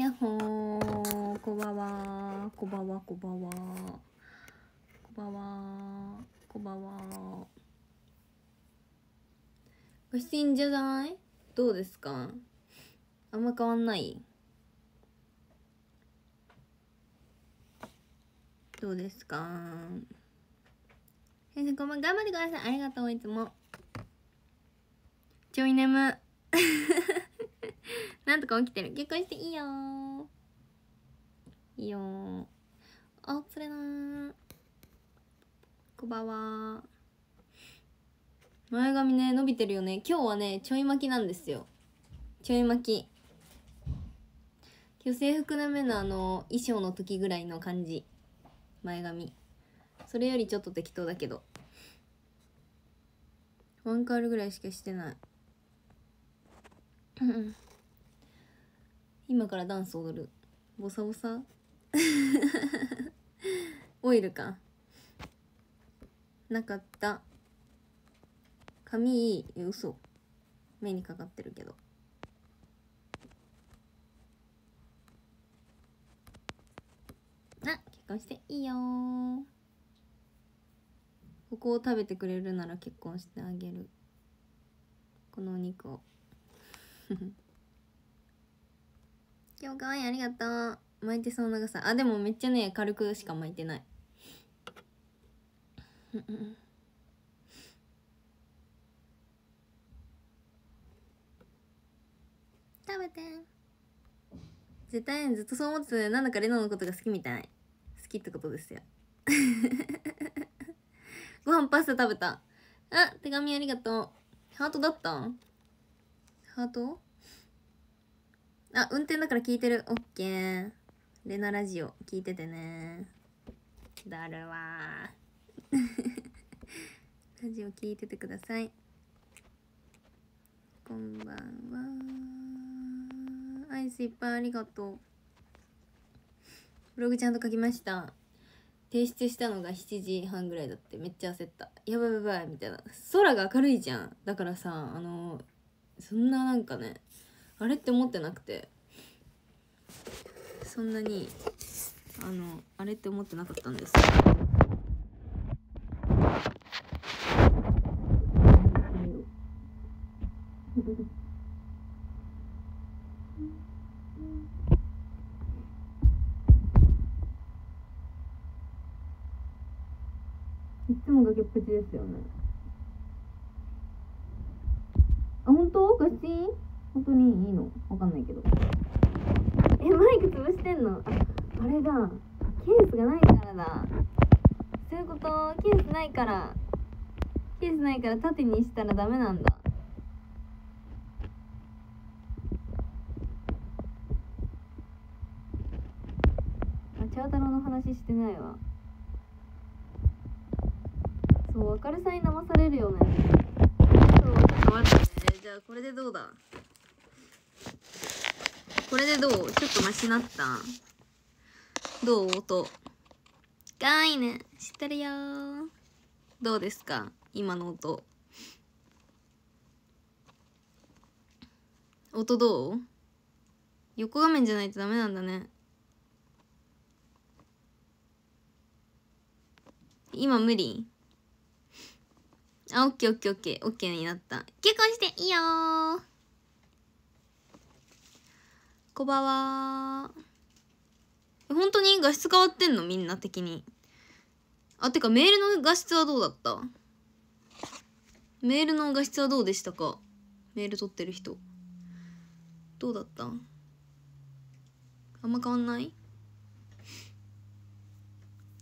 やっほーこばわこばわこばわこばわこばわご出演じゃないどうですかあんま変わんないどうですか先生こんばん頑張ってくださいありがとういつもちょい眠 なんとか起きてる。結婚していいよいいよー。あ、それなー。こんばんは前髪ね、伸びてるよね。今日はね、ちょい巻きなんですよ。ちょい巻き。今日制服なめのあの、衣装の時ぐらいの感じ。前髪。それよりちょっと適当だけど。ワンカールぐらいしかしてない。うん。今からダンス踊るボサボサ オイルかなかった髪いい嘘目にかかってるけどあ結婚していいよここを食べてくれるなら結婚してあげるこのお肉を今日可愛いありがとう巻いてその長さあでもめっちゃね軽くしか巻いてない食べて絶対ずっとそう思ってなんだかレナのことが好きみたい好きってことですよ ご飯パスタ食べたあ手紙ありがとうハートだったハートあ、運転だから聞いてる。オッケー。レナラジオ、聞いててね。だるわ ラジオ聞いててください。こんばんは。アイスいっぱいありがとう。ブログちゃんと書きました。提出したのが7時半ぐらいだってめっちゃ焦ったやばいやばいみたいな空が明るいじゃんだからさあのそんななんかねあれって思ってなくてそんなにあのあれって思ってなかったんですいつも崖っぷちですよね。あ、本当ガチン本当にいいのわかんないけどえマイク潰してんのああれだケースがないからだそういうことケースないからケースないから縦にしたらダメなんだあチャータロの話してないわそう明るさに騙されるよねそうちょっと待ってねじゃあこれでどうだこれでどうちょっとマシなったどう音かいね知ってるよどうですか今の音音どう横画面じゃないとダメなんだね今無理あ、オッケーオッケーオッケー、オッケーになった。結婚していいよこんばんは本当に画質変わってんのみんな的にあてかメールの画質はどうだったメールの画質はどうでしたかメール取ってる人どうだったあんま変わんない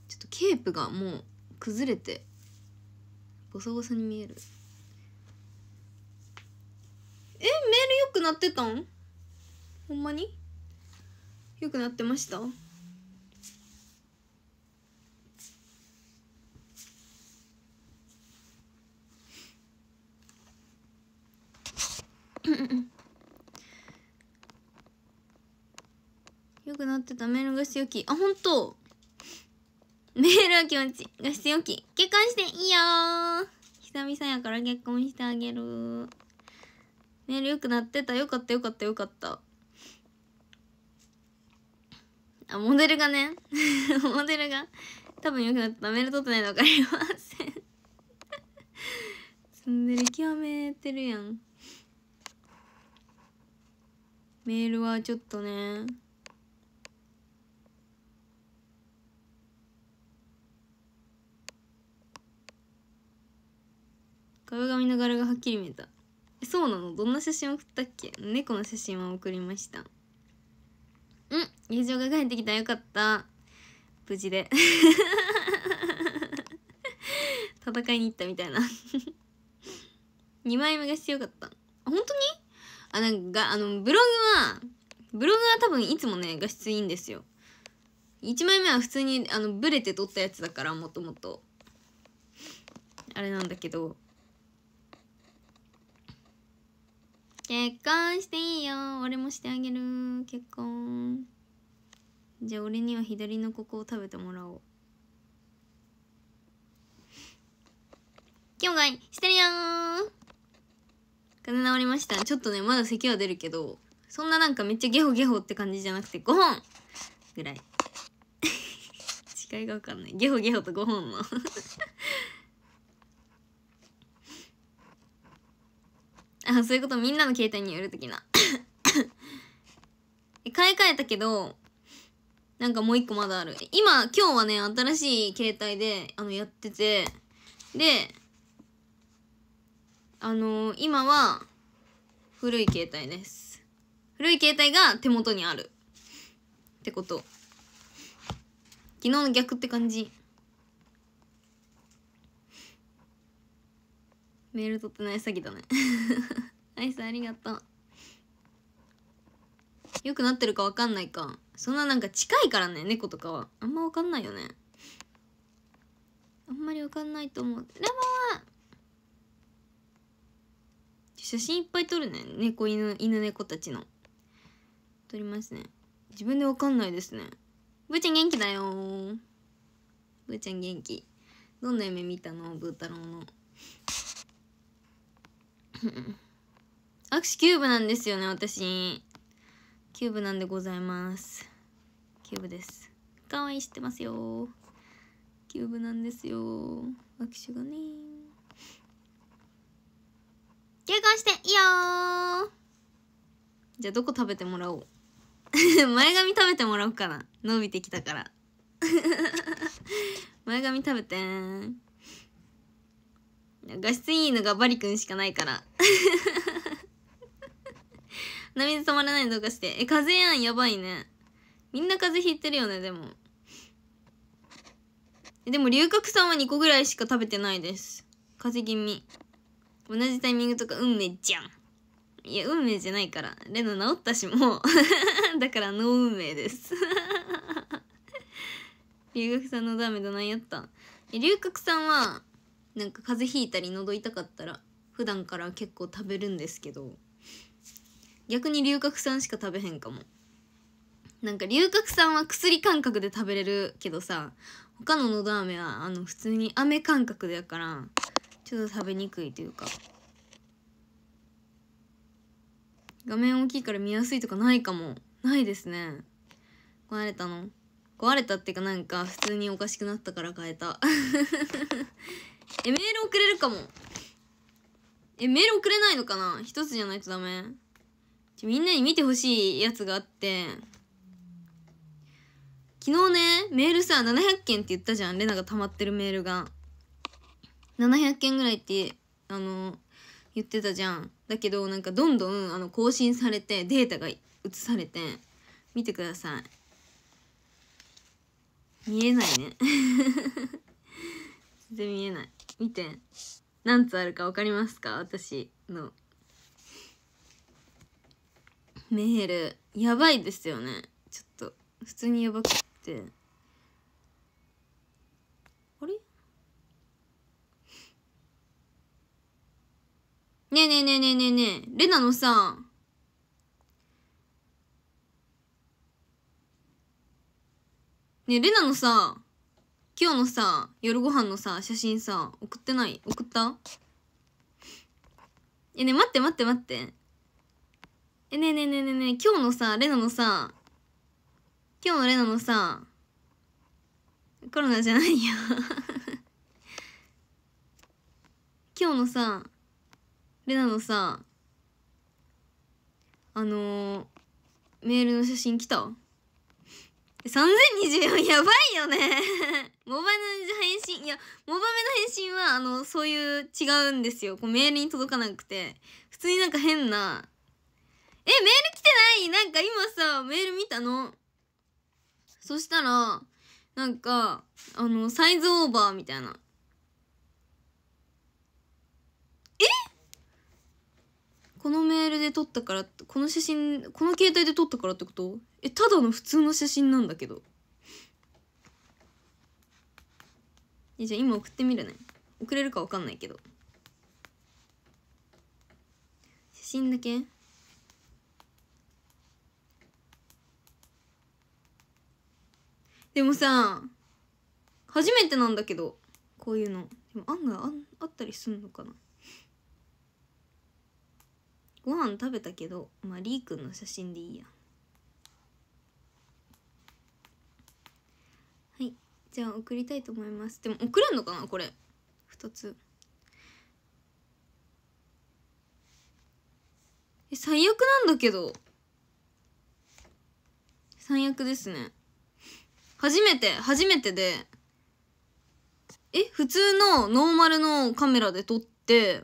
ちょっとケープがもう崩れてボソボソに見えるえメール良くなってたんほんまに良くなってましたよくなってたメールがし要よきあ本当メールは気持ちがし要よき結婚していいよ久々やから結婚してあげるメールよくなってたよかったよかったよかったあ、モデルがね、モデルが多分良くなったメール取ってないの分かりませんツんでる極めてるやん。メールはちょっとね、壁紙の柄がはっきり見えた。そうなのどんな写真送ったっけ猫の写真は送りました。うん友情が帰ってきたよかった無事で 戦いに行ったみたいな2枚目が強かった本当にあなんかあのブログはブログは多分いつもね画質いいんですよ1枚目は普通にあのブレて撮ったやつだからもともとあれなんだけど結婚していいよ俺もしてあげる結婚じゃあ俺には左のここを食べてもらおう今日がしてるよ金治りましたちょっとねまだ咳は出るけどそんななんかめっちゃゲホゲホって感じじゃなくて5本ぐらい 違いが分かんないゲホゲホと5本のあそういうことみんなの携帯による的な 買い替えたけどなんかもう一個まだある今今日はね新しい携帯であのやっててであのー、今は古い携帯です古い携帯が手元にあるってこと昨日の逆って感じメール取ってない詐欺だね アイスありがとう良くなってるか分かんないかそんななんか近いからね猫とかはあんま分かんないよねあんまり分かんないと思うラバー。写真いっぱい撮るね猫犬犬猫たちの撮りますね自分で分かんないですねぶーちゃん元気だよぶーちゃん元気どんな夢見たのぶーたろうの握手キューブなんですよね私キューブなんでございますキューブです可愛い知ってますよキューブなんですよ握手がね結婚していいよじゃあどこ食べてもらおう 前髪食べてもらおうかな伸びてきたから 前髪食べて画質いいのがバリ君しかないから涙 止まらないのどうかしてえ風やんやばいねみんな風邪ひいてるよねでもでも龍角散は2個ぐらいしか食べてないです風邪気味同じタイミングとか運命じゃんいや運命じゃないからレノ治ったしもう だからノー運命です 龍角散のダメだないやった龍角散はなんか風邪ひいたり喉痛かったら普段から結構食べるんですけど逆に龍角散しか食べへんかもなんか龍角散は薬感覚で食べれるけどさ他ののど飴はあの普通に飴感覚だからちょっと食べにくいというか画面大きいから見やすいとかないかもないですね壊れたの壊れたっていうかなんか普通におかしくなったから変えたえメール送れるかもえメール送れないのかな一つじゃないとダメみんなに見てほしいやつがあって昨日ねメールさ700件って言ったじゃんレナが溜まってるメールが700件ぐらいってあの言ってたじゃんだけどなんかどんどんあの更新されてデータが移されて見てください見えないね 全然見えない見て何つあるか分かりますか私のメールやばいですよねちょっと普通にやばくってあれねえねえねえねえねえねえレナのさねえレナのさ今日のさ夜ご飯のさ写真さ送ってない送ったえね待って待って待ってえねえねえねえねえね今日のさレナのさ今日のレナのさコロナじゃないよ 今日のさレナのさあのー、メールの写真来た3024やばいよね モバの返信、いや、モバメの返信は、あの、そういう違うんですよ。こうメールに届かなくて。普通になんか変な。え、メール来てないなんか今さ、メール見たの。そしたら、なんか、あの、サイズオーバーみたいな。えこのメールで撮ったから、この写真、この携帯で撮ったからってことえただの普通の写真なんだけどじゃあ今送ってみるね送れるか分かんないけど写真だけでもさ初めてなんだけどこういうのでも案外ああったりすんのかなご飯食べたけどまありーくんの写真でいいやじゃあ送りたいと思いますでも送れんのかなこれ2つえ最悪なんだけど最悪ですね初めて初めてでえ普通のノーマルのカメラで撮って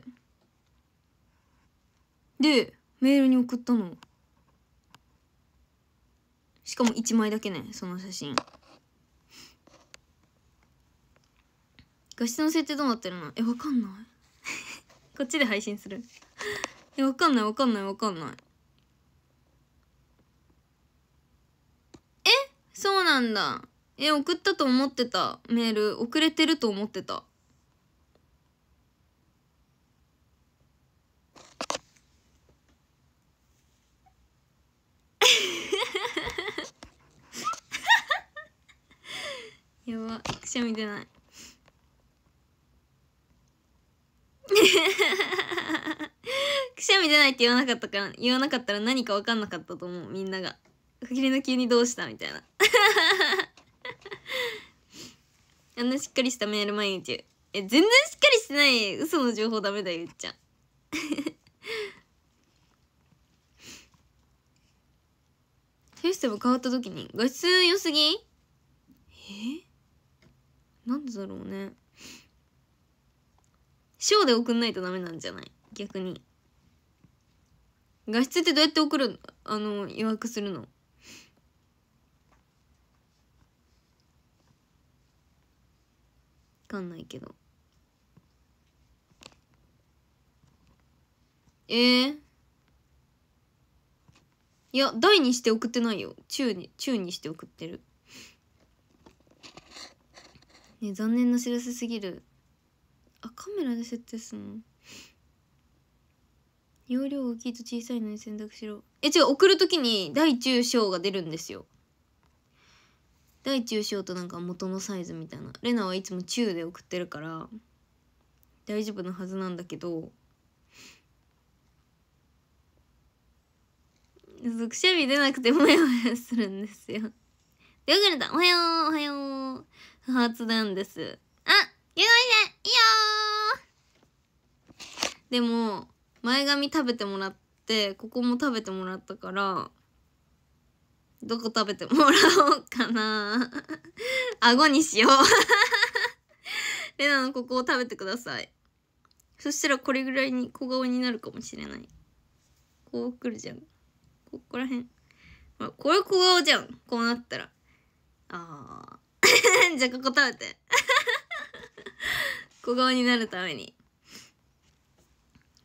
でメールに送ったのしかも1枚だけねその写真画質の設定どうなってるのえわかんない こっちで配信するえわかんないわかんないわかんないえそうなんだえ送ったと思ってたメール遅れてると思ってた やばくしゃみ出ない くしゃみ出ないって言わなかったから言わなかったら何か分かんなかったと思うみんなが「ふきりの急にどうした?」みたいな あんなしっかりしたメール毎日え全然しっかりしてない嘘の情報ダメだよゆっちゃんシ ステム変わった時に画質良すぎえなんでだろうね章で送んないとダメなんじゃない逆に。画質ってどうやって送るあの、予約するのわかんないけど。えー、いや、台にして送ってないよ。中に、中にして送ってる。ね残念な知らせすぎる。あカメラで設定すんの容量大きいと小さいのに選択しろえ違う送る時に大中小が出るんですよ大中小となんか元のサイズみたいなレナはいつも中で送ってるから大丈夫なはずなんだけどくしゃみ出なくてもやもやするんですよ。ヨーグルおはようおはよう不発なんです。でも前髪食べてもらってここも食べてもらったからどこ食べてもらおうかな 顎にしようレナ のここを食べてくださいそしたらこれぐらいに小顔になるかもしれないこうくるじゃんここらへんほらこれ小顔じゃんこうなったらあー じゃあここ食べて小顔になるために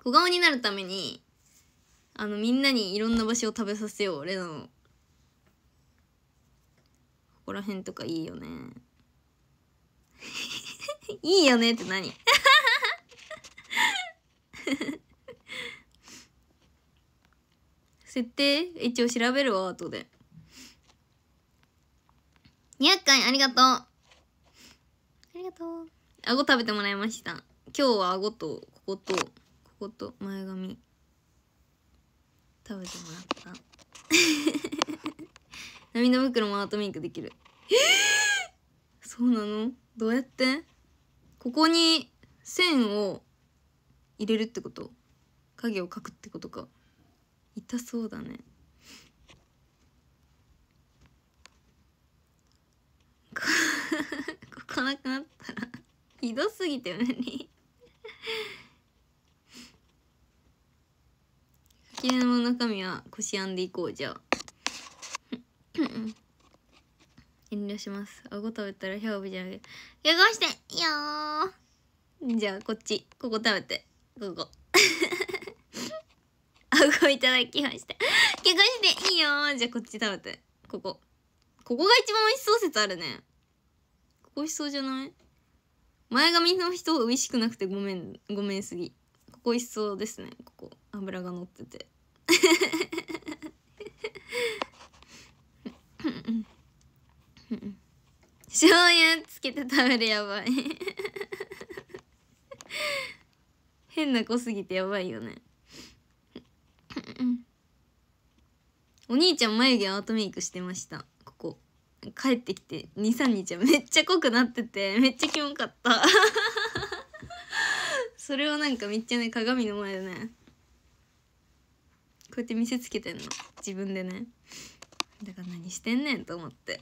小顔になるために、あの、みんなにいろんな場所を食べさせよう、レナの。ここら辺とかいいよね。いいよねって何 設定一応調べるわ、後で。200回ありがとうありがとう。顎食べてもらいました。今日は顎と、ここと、こと前髪食べてもらった 涙袋もアートメイクできるえー、そうなのどうやってここに線を入れるってこと影を描くってことか痛そうだね ここなくなったらひどすぎて無理着物の中身はこしあんでいこうじゃあ 遠慮します顎食べたら表部じゃなくて怪してよじゃあこっちここ食べてここ 顎いただきまして怪我していいよじゃあこっち食べてここここが一番美味しそう説あるねここ美味しそうじゃない前髪の人美味しくなくてごめんごめんすぎここ美味しそうですねここ油が乗ってて醤油つけて食べるやばい変な子すぎてやばいよねお兄ちゃん眉毛アートメイクしてましたここ帰ってきて23日はめっちゃ濃くなっててめっちゃキモかったそれをなんかめっちゃね鏡の前でねこうやって見せつけてんの自分でねだから何してんねんと思って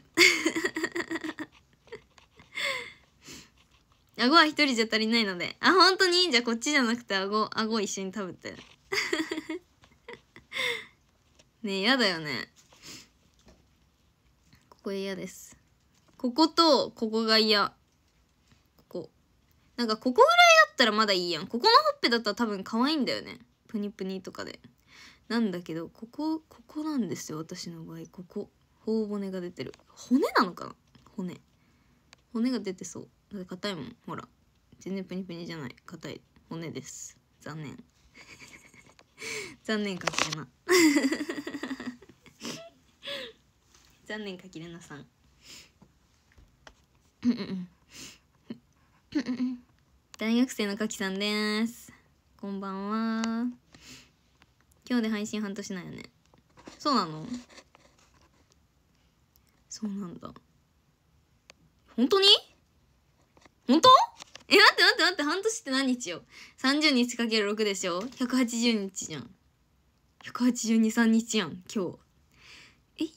顎 は一人じゃ足りないのであ本当にじゃあこっちじゃなくて顎顎一緒に食べて ねえ嫌だよねここ嫌ですこことここが嫌ここなんかここぐらいだったらまだいいやんここのほっぺだったら多分可愛いんだよねプニプニとかでなんだけどここここなんですよ私の場合ここ頬骨が出てる骨なのかな骨骨が出てそうだって硬いもんほら全然プニプニじゃない硬い骨です残念 残念かきれな 残念かきれなさん 大学生のかきさんですこんばんは今日で配信半年なんよねそうなのそうなんだ本当に本当え待って待って待って半年って何日よ30日かける6でしょ180日じゃん1823日やん今日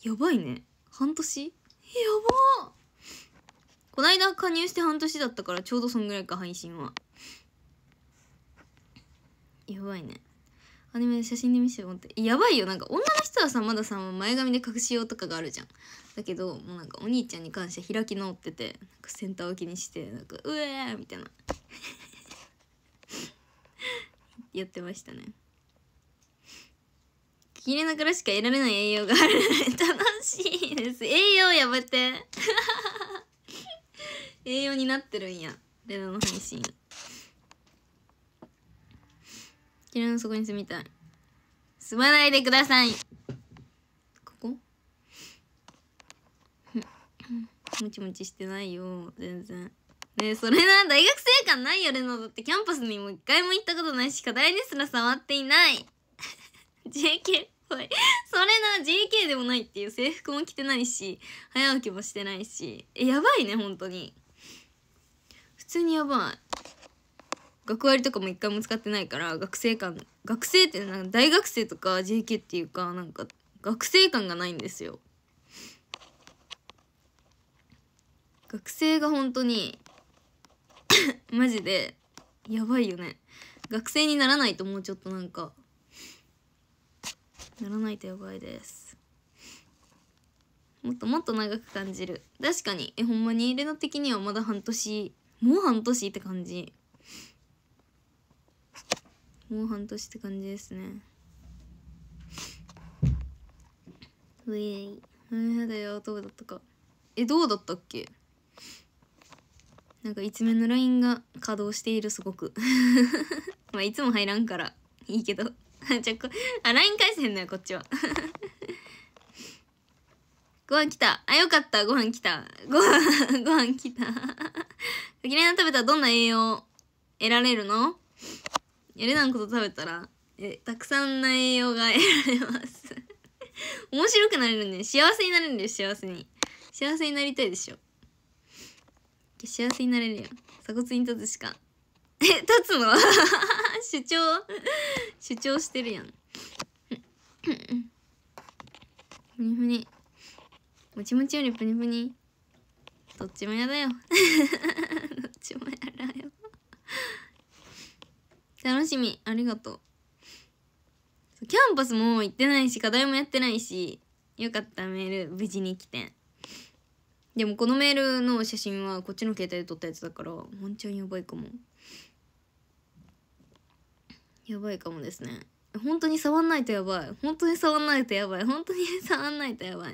えやばいね半年やばこないだ加入して半年だったからちょうどそんぐらいか配信はやばいねアニメで写真で見せてもってやばいよなんか女の人はさまださ前髪で隠しようとかがあるじゃんだけどもうなんかお兄ちゃんに関して開き直っててセンターを気にしてなんか「うえー!」みたいな やってましたね切れながらしか得られない栄養がある 楽しいです栄養やめて 栄養になってるんやレナの配信テラそこに住みたい住まないでくださいここ もちもちしてないよ全然ねそれな大学生感ないよレノだってキャンパスにも一回も行ったことないし課題ですら触っていない JK いそれな JK でもないっていう制服も着てないし早起きもしてないしえやばいね本当に普通にやばい学割とかも一回も使ってないから学生感学生ってなんか大学生とか JK っていうかなんか学生感がないんですよ学生が本当に マジでやばいよね学生にならないともうちょっとなんかならないとやばいですもっともっと長く感じる確かにえほんまにレナ的にはまだ半年もう半年って感じもう半年って感じですねウェイあだよどうだったかえどうだったっけなんか一面のラインが稼働しているすごく まあいつも入らんからいいけどじゃ こあ LINE 返せへんのよこっちは ご飯来たあよかったご飯来たご飯ご飯来た嫌いな食べたらどんな栄養得られるのやれなんこと食べたらえたくさんの栄養が得られます 面白くなれるね幸せになれるよ幸せに幸せになりたいでしょ幸せになれるよ鎖骨に立つしか え立つの 主張主張してるやんふにふにもちもちよりプにプにどっちもやだよどっちもやだよ楽しみありがとうキャンパスも行ってないし課題もやってないしよかったメール無事に来てでもこのメールの写真はこっちの携帯で撮ったやつだから本当にやばいかもやばいかもですね本当に触んないとやばい本当に触んないとやばい本当に触んないとやばい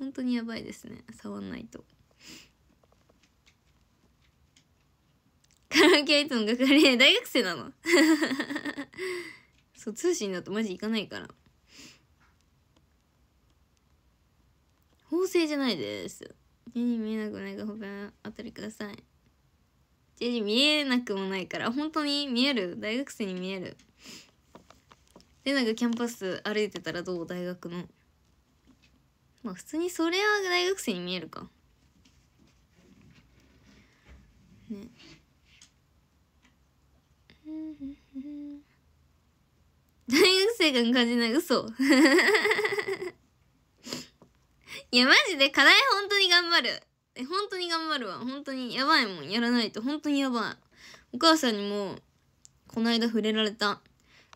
本当にやばいですね触んないと。カラオケはいつも学割で大学生なの そう、通信だとマジ行かないから。法制じゃないです。目に見えなくないから他あたりください。手に見えなくもないから、本当に見える。大学生に見える。で、なんかキャンパス歩いてたらどう大学の。まあ普通にそれは大学生に見えるか。大学生が感じない嘘 いやマジで課題本当に頑張るえ本当に頑張るわ本当にやばいもんやらないと本当にやばいお母さんにもこの間触れられた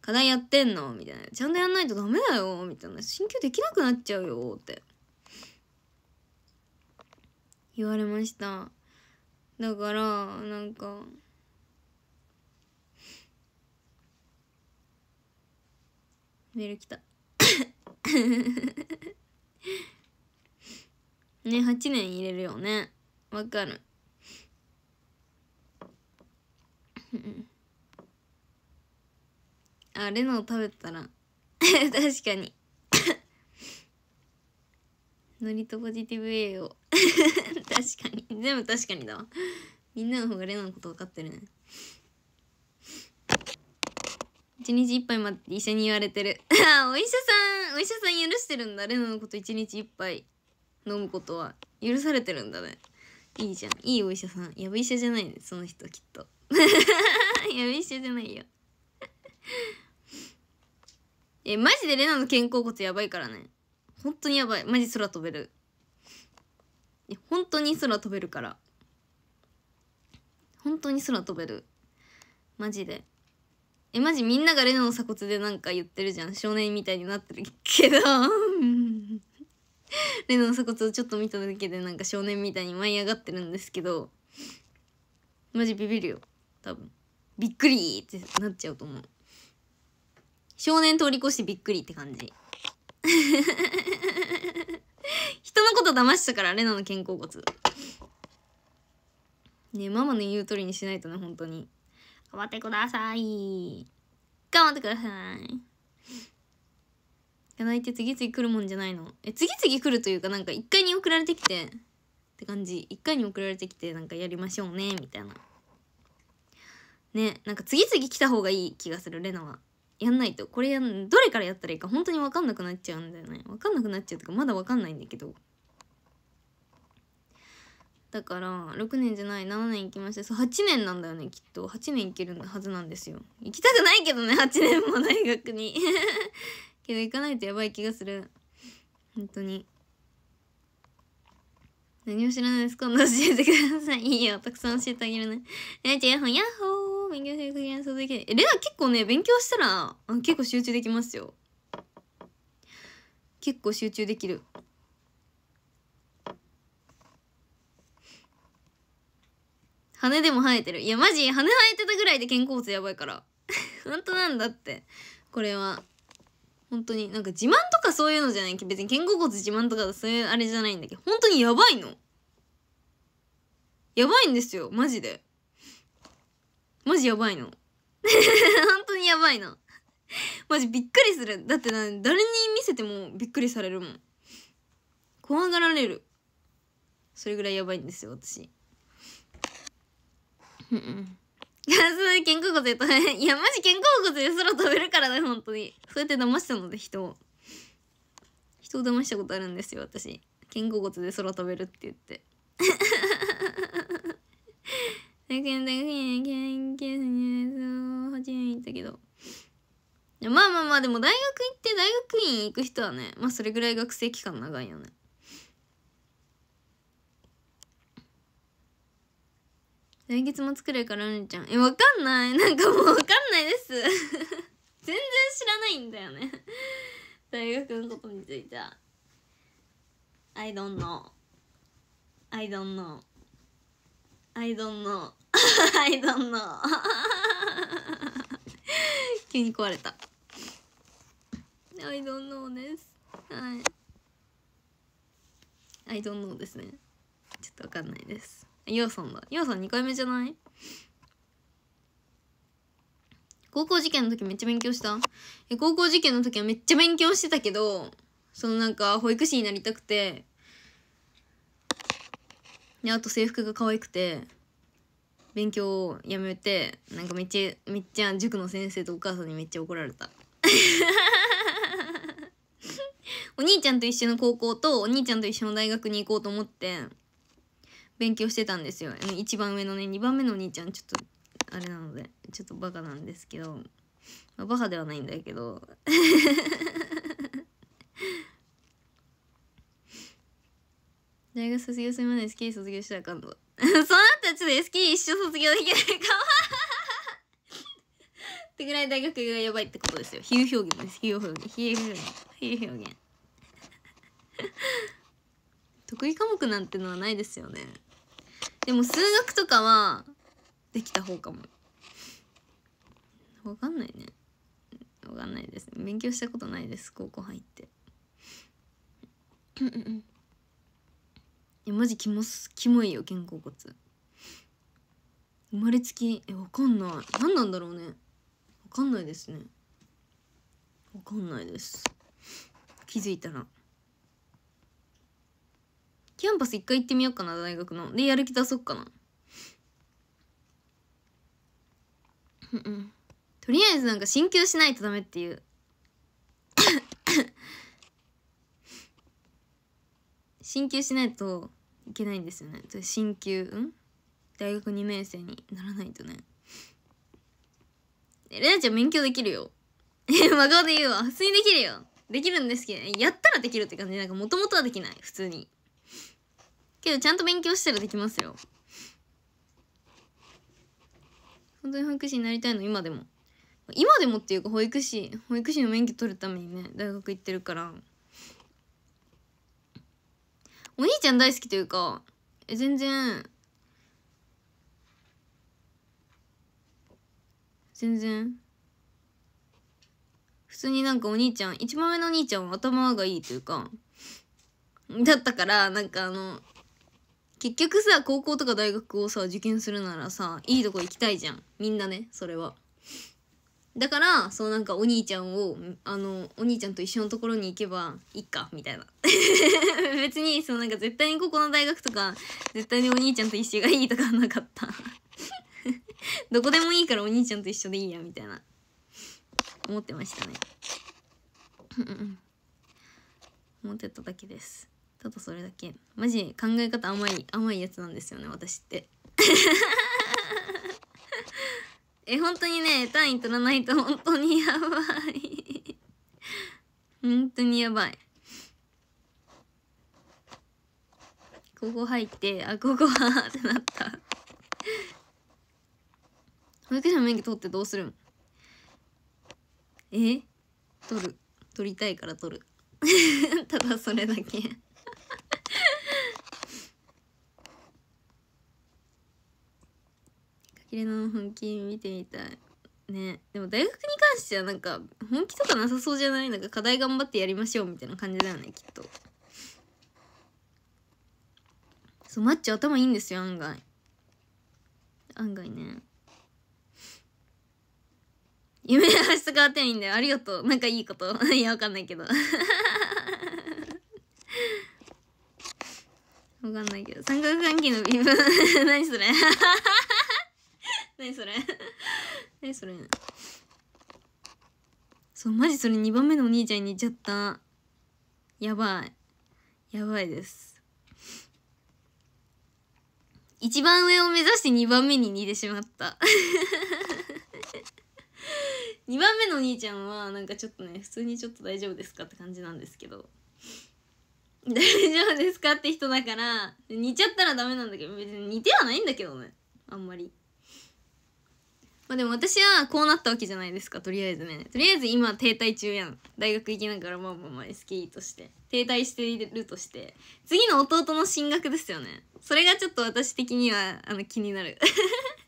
課題やってんのみたいなちゃんとやんないとダメだよみたいな進級できなくなっちゃうよって言われましただからなんかメール来た ね8年入れるよねわかる あレノを食べたら 確かにノリとポジティブ A を確かに全部確かにだわみんなの方がレノのこと分かってるね1日1杯まで医者に言われてる お医者さんお医者さん許してるんだレナのこと1日1杯飲むことは許されてるんだねいいじゃんいいお医者さんやぶ医者じゃないねその人きっと やぶ医者じゃないよ えマジでレナの肩甲骨やばいからね本当にやばいマジ空飛べる本当に空飛べるから本当に空飛べるマジでえマジみんながレナの鎖骨でなんか言ってるじゃん少年みたいになってるけど レナの鎖骨をちょっと見ただけでなんか少年みたいに舞い上がってるんですけどマジビビるよ多分びっくりってなっちゃうと思う少年通り越してびっくりって感じ 人のこと騙したからレナの肩甲骨ねママの言う通りにしないとね本当に頑張ってください。頑張ってください。やないって次々来るもんじゃないの。え、次々来るというか、なんか一回に送られてきて、って感じ。一回に送られてきて、なんかやりましょうね、みたいな。ね、なんか次々来た方がいい気がする、レナは。やんないと。これやん、どれからやったらいいか本当にわかんなくなっちゃうんだよね。わかんなくなっちゃうとか、まだわかんないんだけど。だから6年じゃない7年行きましたそう8年なんだよねきっと8年行けるはずなんですよ行きたくないけどね8年も大学に けど行かないとやばい気がする本当に何を知らないです今度教えてくださいいいよたくさん教えてあげるねえじゃあヤッホーヤ勉強してくれそうできるレア結構ね勉強したらあ結構集中できますよ結構集中できる羽でも生えてるいやマジ羽生えてたぐらいで肩甲骨やばいから 本当なんだってこれは本当になんか自慢とかそういうのじゃない別に肩甲骨自慢とかそういうあれじゃないんだけど本当にやばいのやばいんですよマジでマジやばいの 本当にやばいのマジびっくりするだって誰に見せてもびっくりされるもん怖がられるそれぐらいやばいんですよ私うんうんいや、そういう肩甲骨と、いや、マジ肩甲骨で空飛べるからね、本当に。そうやって騙したので、人を。人を騙したことあるんですよ、私。肩甲骨で空飛べるって言って。だけど、だけど、研究に、そう、初めに言ったけど。まあまあまあ、でも大学行って大学院行く人はね、まあそれぐらい学生期間長いよね。来月も作れるからうねちゃんえわかんない なんかもうわかんないです 全然知らないんだよね 大学のことについては I don't know I don't know I d 急に壊れたアイドンの know ですはい I don't ですねちょっとわかんないですようさんだようさん2回目じゃない高校受験の時めっちゃ勉強したえ高校受験の時はめっちゃ勉強してたけどそのなんか保育士になりたくてであと制服が可愛くて勉強をやめてなんかめっちゃめっちゃ塾の先生とお母さんにめっちゃ怒られた お兄ちゃんと一緒の高校とお兄ちゃんと一緒の大学に行こうと思って勉強してたんですよ一番上のね2番目のお兄ちゃんちょっとあれなのでちょっとバカなんですけど、まあ、バカではないんだけど 大学卒業するまで SK 卒業したらあかんぞそうなったらちょっと SK 一生卒業できないかもってぐらい大学がやばいってことですよ比喩表現です比喩表現比喩表現比喩表現 得意科目なんてのはないですよねでも数学とかはできた方かもわかんないねわかんないです勉強したことないです高校入ってういやマジキモすキモいよ肩甲骨生まれつきえわかんない何なんだろうねわかんないですねわかんないです気づいたら。キャンパス一回行ってみようかな大学のでやる気出そうかなとりあえずなんか進級しないとダメっていう進級しないといけないんですよね進級うん大学2年生にならないとねえれなちゃん勉強できるよえ真顔で言うわ普通にできるよできるんですけどやったらできるって感じなんかもともとはできない普通にけどちゃんと勉強したらできますよ本当に保育士になりたいの今でも今でもっていうか保育士保育士の免許取るためにね大学行ってるからお兄ちゃん大好きというかえ全然全然普通になんかお兄ちゃん一番上のお兄ちゃんは頭がいいというかだったからなんかあの結局さ高校とか大学をさ受験するならさいいとこ行きたいじゃんみんなねそれはだからそうなんかお兄ちゃんをあのお兄ちゃんと一緒のところに行けばいいかみたいな 別にそうなんか絶対にここの大学とか絶対にお兄ちゃんと一緒がいいとかなかった どこでもいいからお兄ちゃんと一緒でいいやみたいな思ってましたね思ってただけですただそれだけマジ考え方甘い甘いやつなんですよね私って え本当にね単位取らないと本当にやばい本当にやばいここ入ってあここはってなった保育士の免許取ってどうするんえ取る取りたいから取る ただそれだけヒレナの本気見てみたいねでも大学に関してはなんか本気とかなさそうじゃないなんか課題頑張ってやりましょうみたいな感じだよねきっとそうマッチ頭いいんですよ案外案外ね夢の話変わってないんだよありがとうなんかいいこと いやわかんないけど わかんないけど三角関係の微分 何それ何それ 何それそうマジそれ2番目のお兄ちゃんに似ちゃったやばいやばいです一番上を目指して2番目に似てしまった2 番目のお兄ちゃんはなんかちょっとね普通にちょっと大丈夫ですかって感じなんですけど 大丈夫ですかって人だから似ちゃったらダメなんだけど別に似てはないんだけどねあんまりまあでも私はこうなったわけじゃないですかとりあえずねとりあえず今停滞中やん大学行きながらまあまあまあ SKE として停滞しているとして次の弟の進学ですよねそれがちょっと私的にはあの気になる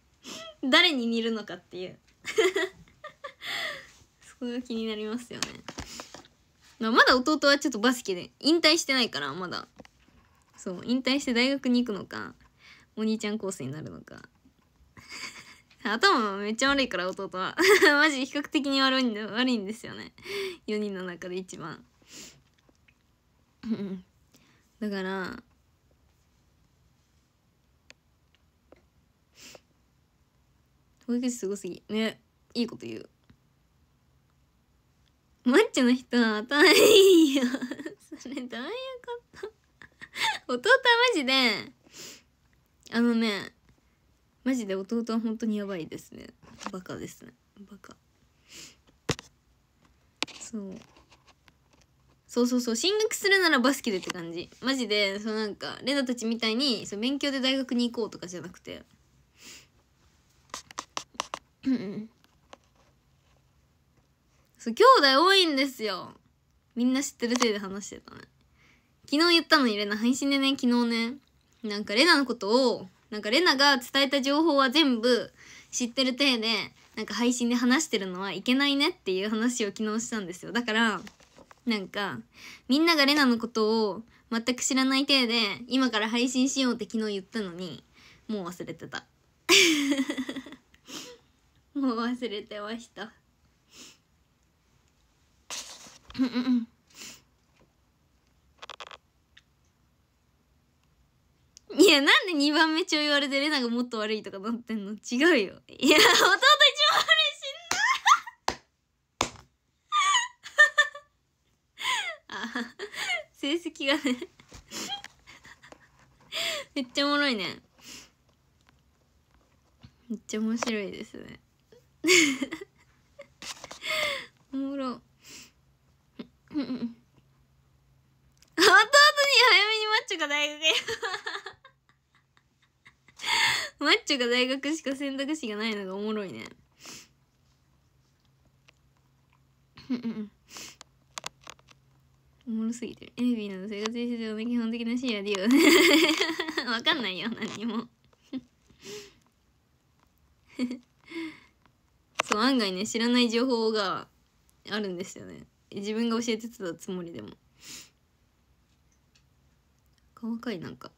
誰に似るのかっていう そこが気になりますよね、まあ、まだ弟はちょっとバスケで引退してないからまだそう引退して大学に行くのかお兄ちゃんコースになるのか頭めっちゃ悪いから弟は マジ比較的に悪いん悪いんですよね4人の中で一番 だからすごすぎねいいこと言うマッチョの人は頭いいよ それどういうこと弟はマジであのねマジで弟は本当にやばいですねバカですねバカそうそうそうそう進学するならバスケでって感じマジでそうなんかレナたちみたいにそう勉強で大学に行こうとかじゃなくてうんそう兄弟多いんですよみんな知ってるせいで話してたね昨日言ったのにレナ配信でね昨日ねなんかレナのことをなんかレナが伝えた情報は全部知ってる体でなんか配信で話してるのはいけないねっていう話を昨日したんですよだからなんかみんながレナのことを全く知らない体で今から配信しようって昨日言ったのにもう忘れてた もう忘れてましたうんうんいや、なんで2番目ちょいれでレナがもっと悪いとかなってんの違うよ。いや、弟一番悪いしんい。あ、成績がね めっちゃおもろいね。めっちゃ面白いですね。おもろ。弟に早めにマッチョが大学へ。マッチョが大学しか選択肢がないのがおもろいね。おもろすぎてる。エレビーなど生活習上の基本的なシーン野でよ。わかんないよ、何にも。そう、案外ね、知らない情報があるんですよね。自分が教えてたつもりでも。細かい、なんか。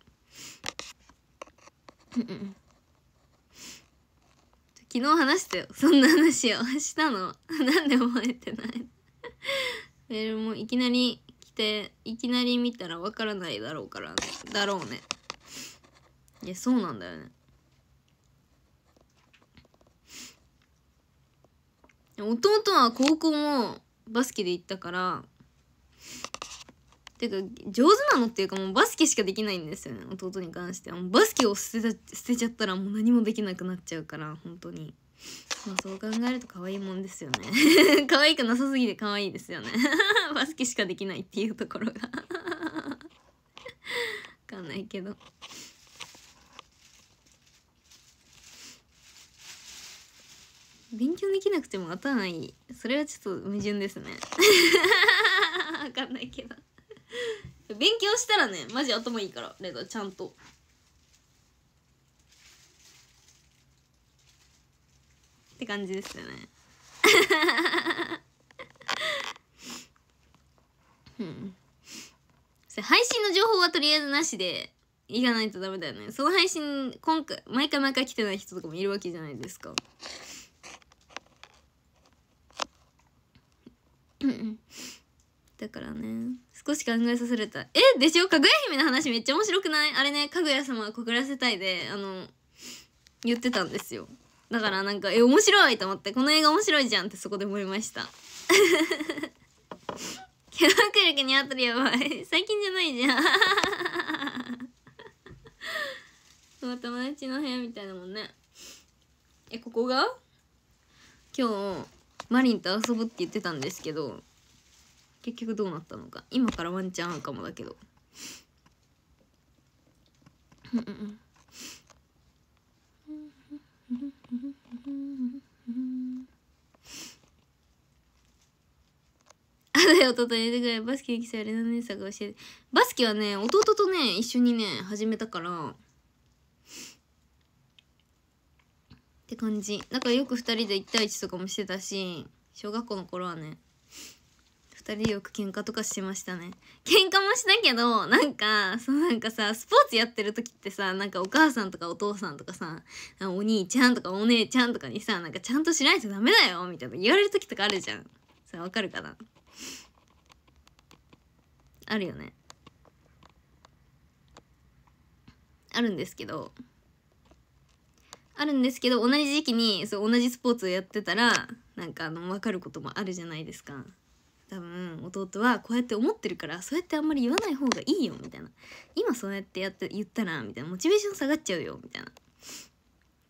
昨日話したよそんな話をしたの なんで覚えてないメールもいきなり来ていきなり見たらわからないだろうからだろうねいやそうなんだよね弟は高校もバスケで行ったからていうか上手なのっていうかもうバスケしかできないんですよね弟に関してはもうバスケを捨て捨てちゃったらもう何もできなくなっちゃうから本当にまあそう考えると可愛いもんですよね 可愛くなさすぎて可愛いですよね バスケしかできないっていうところが わかんないけど勉強できなくてもたないそれはちょっと矛盾ですねわかんないけど 勉強したらねマジ頭いいからレナちゃんとって感じですよね うん配信の情報はとりあえずなしでいかないとダメだよねその配信今回毎回毎回来てない人とかもいるわけじゃないですかだからね少し考えさせられた。えでしょかぐや姫の話めっちゃ面白くないあれね、かぐや様は告らせたいで、あの、言ってたんですよ。だからなんか、え、面白いと思って、この映画面白いじゃんってそこで思いました。キャラクルにあったらやばい。最近じゃないじゃん。友達の部屋みたいなもんね。え、ここが今日、マリンと遊ぶって言ってたんですけど、結局どうなったのか今からワンチャンうかもだけどあだよ弟寝てくれバスケ行きそうやれの姉さんが教えてバスケはね弟とね一緒にね始めたからって感じだからよく2人で1対1とかもしてたし小学校の頃はね2人よく喧嘩とかしましたね喧嘩もしたけどなんかそうなんかさスポーツやってる時ってさなんかお母さんとかお父さんとかさお兄ちゃんとかお姉ちゃんとかにさなんかちゃんとしないとダメだよみたいな言われる時とかあるじゃんさわかるかなあるよねあるんですけどあるんですけど同じ時期にそう同じスポーツをやってたらなんかあの分かることもあるじゃないですか。多分弟はこうやって思ってるからそうやってあんまり言わない方がいいよみたいな今そうやってやって言ったらみたいなモチベーション下がっちゃうよみたいな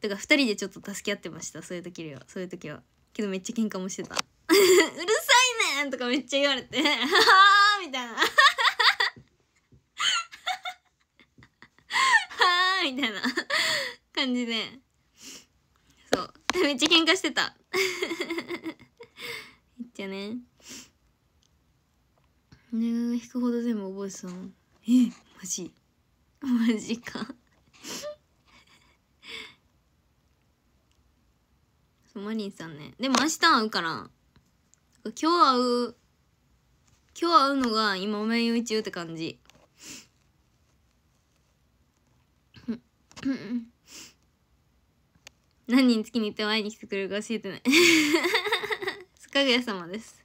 だから2人でちょっと助け合ってましたそういう時はそういう時はけどめっちゃ喧嘩もしてた うるさいねんとかめっちゃ言われてはあみたいな はあみたいな感じでそうめっちゃ喧嘩してた めっちゃねね引くほど全部覚えてたのえマジマジかそうマリンさんねでも明日会うから今日会う今日会うのが今お面酔い中って感じ何人月に行って会いに来てくれるか教えてない かぐや様です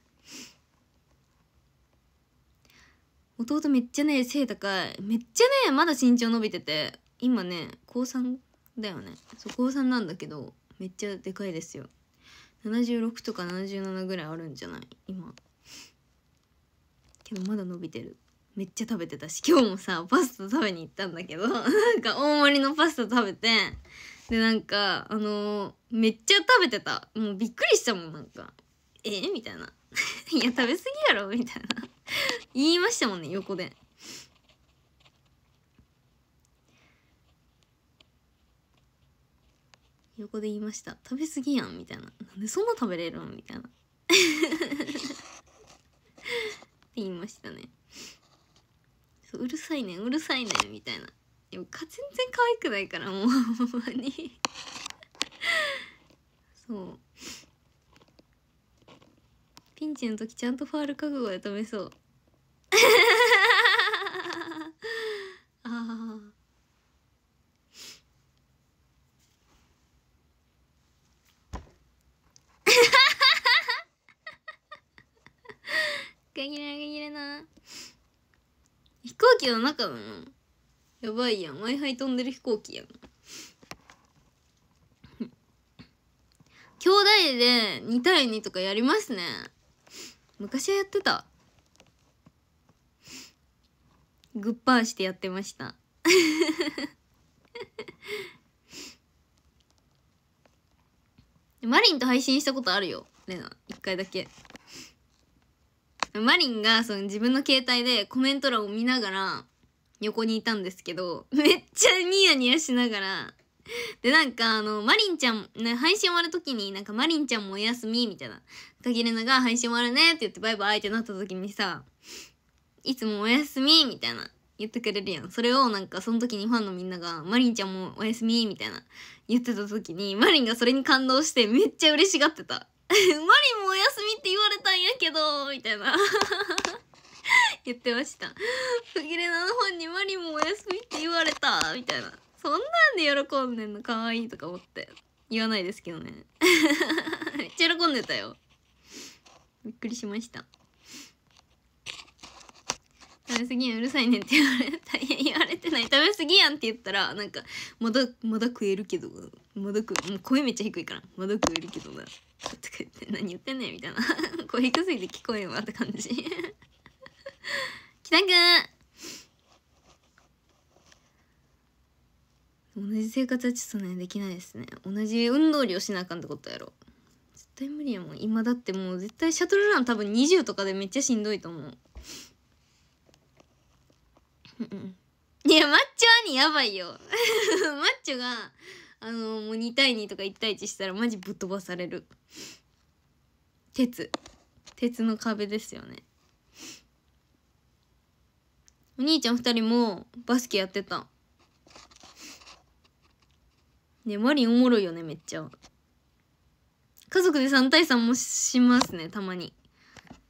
弟めっちゃね背高いめっちゃねまだ身長伸びてて今ね高3だよねそう高3なんだけどめっちゃでかいですよ76とか77ぐらいあるんじゃない今けどまだ伸びてるめっちゃ食べてたし今日もさパスタ食べに行ったんだけどなんか大盛りのパスタ食べてでなんかあのー、めっちゃ食べてたもうびっくりしたもんなんかえみたいな いや食べ過ぎやろみたいな言いましたもんね横で横で言いました食べ過ぎやんみたいななんでそんな食べれるんみたいな って言いましたねうるさいねうるさいねみたいなでもか全然可愛くないからもうほんまにそうピンチの時ちゃんとファール覚悟で止めそうあ ガギラガギラな飛行機の中だなやばいやん w i f i 飛んでる飛行機やん兄弟で2対2とかやりますね昔はやってたグッパーしてやってました マリンと配信したことあるよレナ一回だけマリンがその自分の携帯でコメント欄を見ながら横にいたんですけどめっちゃニヤニヤしながらでなんかあのマリンちゃん、ね、配信終わる時になんかマリンちゃんもお休みみたいな「かぎれなが配信終わるね」って言ってバイバイってなった時にさいつもおやすみみたいな言ってくれるやん。それをなんかその時にファンのみんなが、マリンちゃんもおやすみみたいな言ってた時に、マリンがそれに感動してめっちゃ嬉しがってた。マリンもおやすみって言われたんやけど、みたいな 言ってました。フギレナの本にマリンもおやすみって言われた、みたいな。そんなんで喜んでんのかわいいとか思って。言わないですけどね。めっちゃ喜んでたよ。びっくりしました。食べ過ぎやうるさいねって言われた言われてない食べ過ぎやんって言ったらなんかまだまだ食えるけどまだ食もう声めっちゃ低いからまだ食えるけどなとか言って何言ってんねんみたいな 声低すぎて聞こえんわって感じ北く ん同じ生活はちょっとねできないですね同じ運動量しなあかんってことやろ絶対無理やもん今だってもう絶対シャトルラン多分20とかでめっちゃしんどいと思ううんいやマッチョ兄やばいよ マッチョがあのもう2対2とか1対1したらマジぶっ飛ばされる鉄鉄の壁ですよねお兄ちゃん2人もバスケやってたねマリンおもろいよねめっちゃ家族で3対3もしますねたまに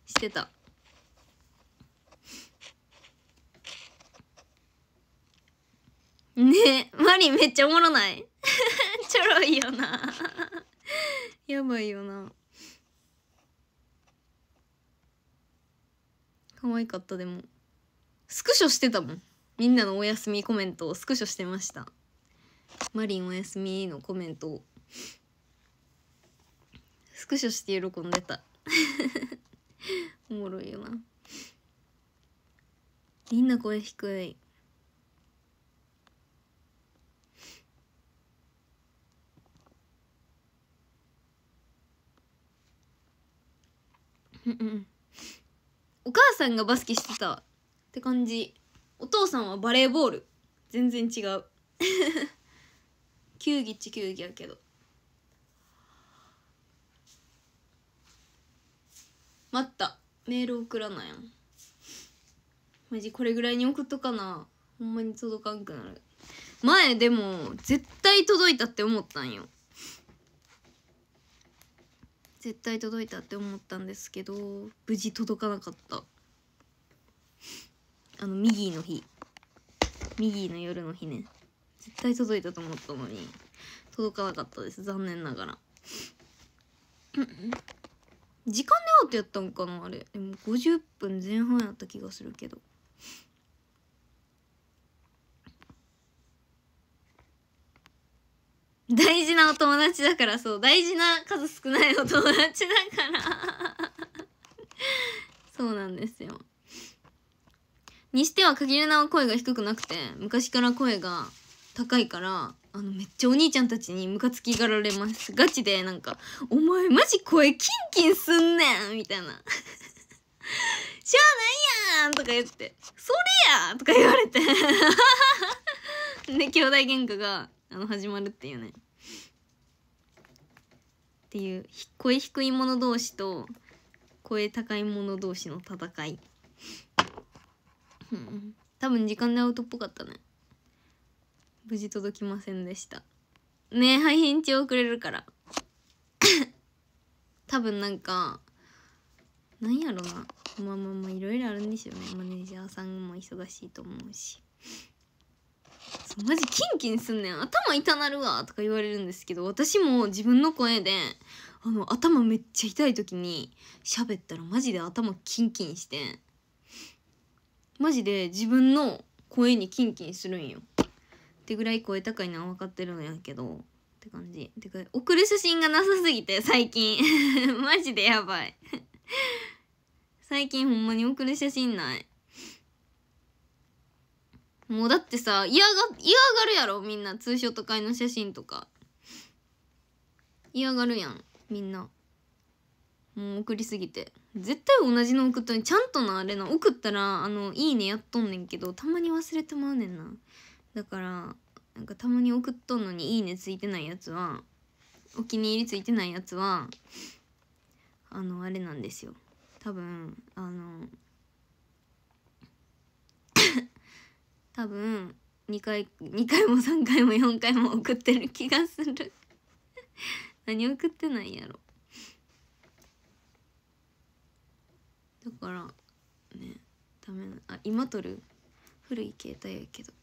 してたねマリンめっちゃおもろない ちょろいよなやばいよな可愛かったでもスクショしてたもんみんなのおやすみコメントをスクショしてましたマリンおやすみのコメントをスクショして喜んでた おもろいよなみんな声低いうんお母さんがバスケしてたって感じお父さんはバレーボール全然違う 球技っち球技やけど待ったメール送らなやんマジこれぐらいに送っとかなほんまに届かんくなる前でも絶対届いたって思ったんよ絶対届いたって思ったんですけど無事届かなかったあのミギーの日右の夜の日ね絶対届いたと思ったのに届かなかったです残念ながら時間でアートやったんかなあれでも50分前半やった気がするけど大事なお友達だからそう大事な数少ないお友達だからそうなんですよにしては限りな声が低くなくて昔から声が高いからあのめっちゃお兄ちゃんたちにムカつきがられますガチでなんか「お前マジ声キンキンすんねん!」みたいな「しゃあないやん!」とか言って「それや!」とか言われてで兄弟喧嘩があの始まるっていうね。っていう声低い者同士と声高い者同士の戦い多分時間でアウトっぽかったね無事届きませんでしたねえ配信中遅れるから 多分なんかなんやろなまあまあまあいろいろあるんでしょうねマネージャーさんも忙しいと思うしマジキンキンすんねん頭痛なるわとか言われるんですけど私も自分の声であの頭めっちゃ痛い時に喋ったらマジで頭キンキンしてマジで自分の声にキンキンするんよってぐらい声高いのは分かってるんやけどって感じてか送る写真がなさすぎて最近 マジでやばい 最近ほんまに送る写真ないもうだってさ嫌が嫌がるやろみんなツーショット会の写真とか嫌がるやんみんなもう送りすぎて絶対同じの送ったのにちゃんとなあれな送ったらあの「いいね」やっとんねんけどたまに忘れてまうねんなだからなんかたまに送っとんのに「いいね」ついてないやつはお気に入りついてないやつはあのあれなんですよ多分あの多分2回2回も3回も4回も送ってる気がする 何送ってないやろだからねダメなあ今撮る古い携帯やけど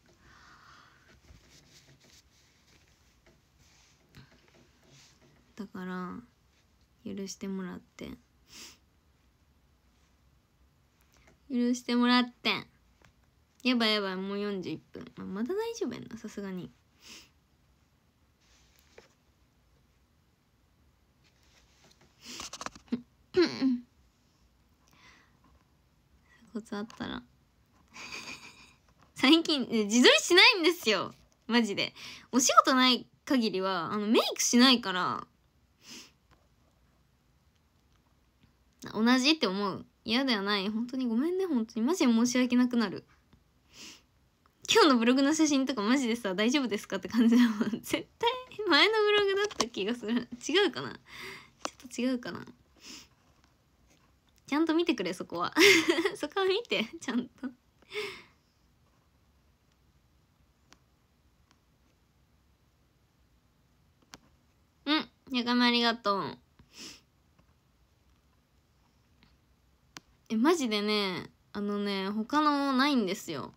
だから許してもらって許してもらってやばいやばいもう41分、まあ、まだ大丈夫やんなさすがにコツあったら最近自撮りしないんですよマジでお仕事ない限りはあのメイクしないから同じって思う嫌ではない本当にごめんね本当にマジで申し訳なくなる今日のブログの写真とかマジでさ大丈夫ですかって感じだもん絶対前のブログだった気がする違うかなちょっと違うかなちゃんと見てくれそこは そこは見てちゃんとうんやかありがとうえマジでねあのね他のないんですよ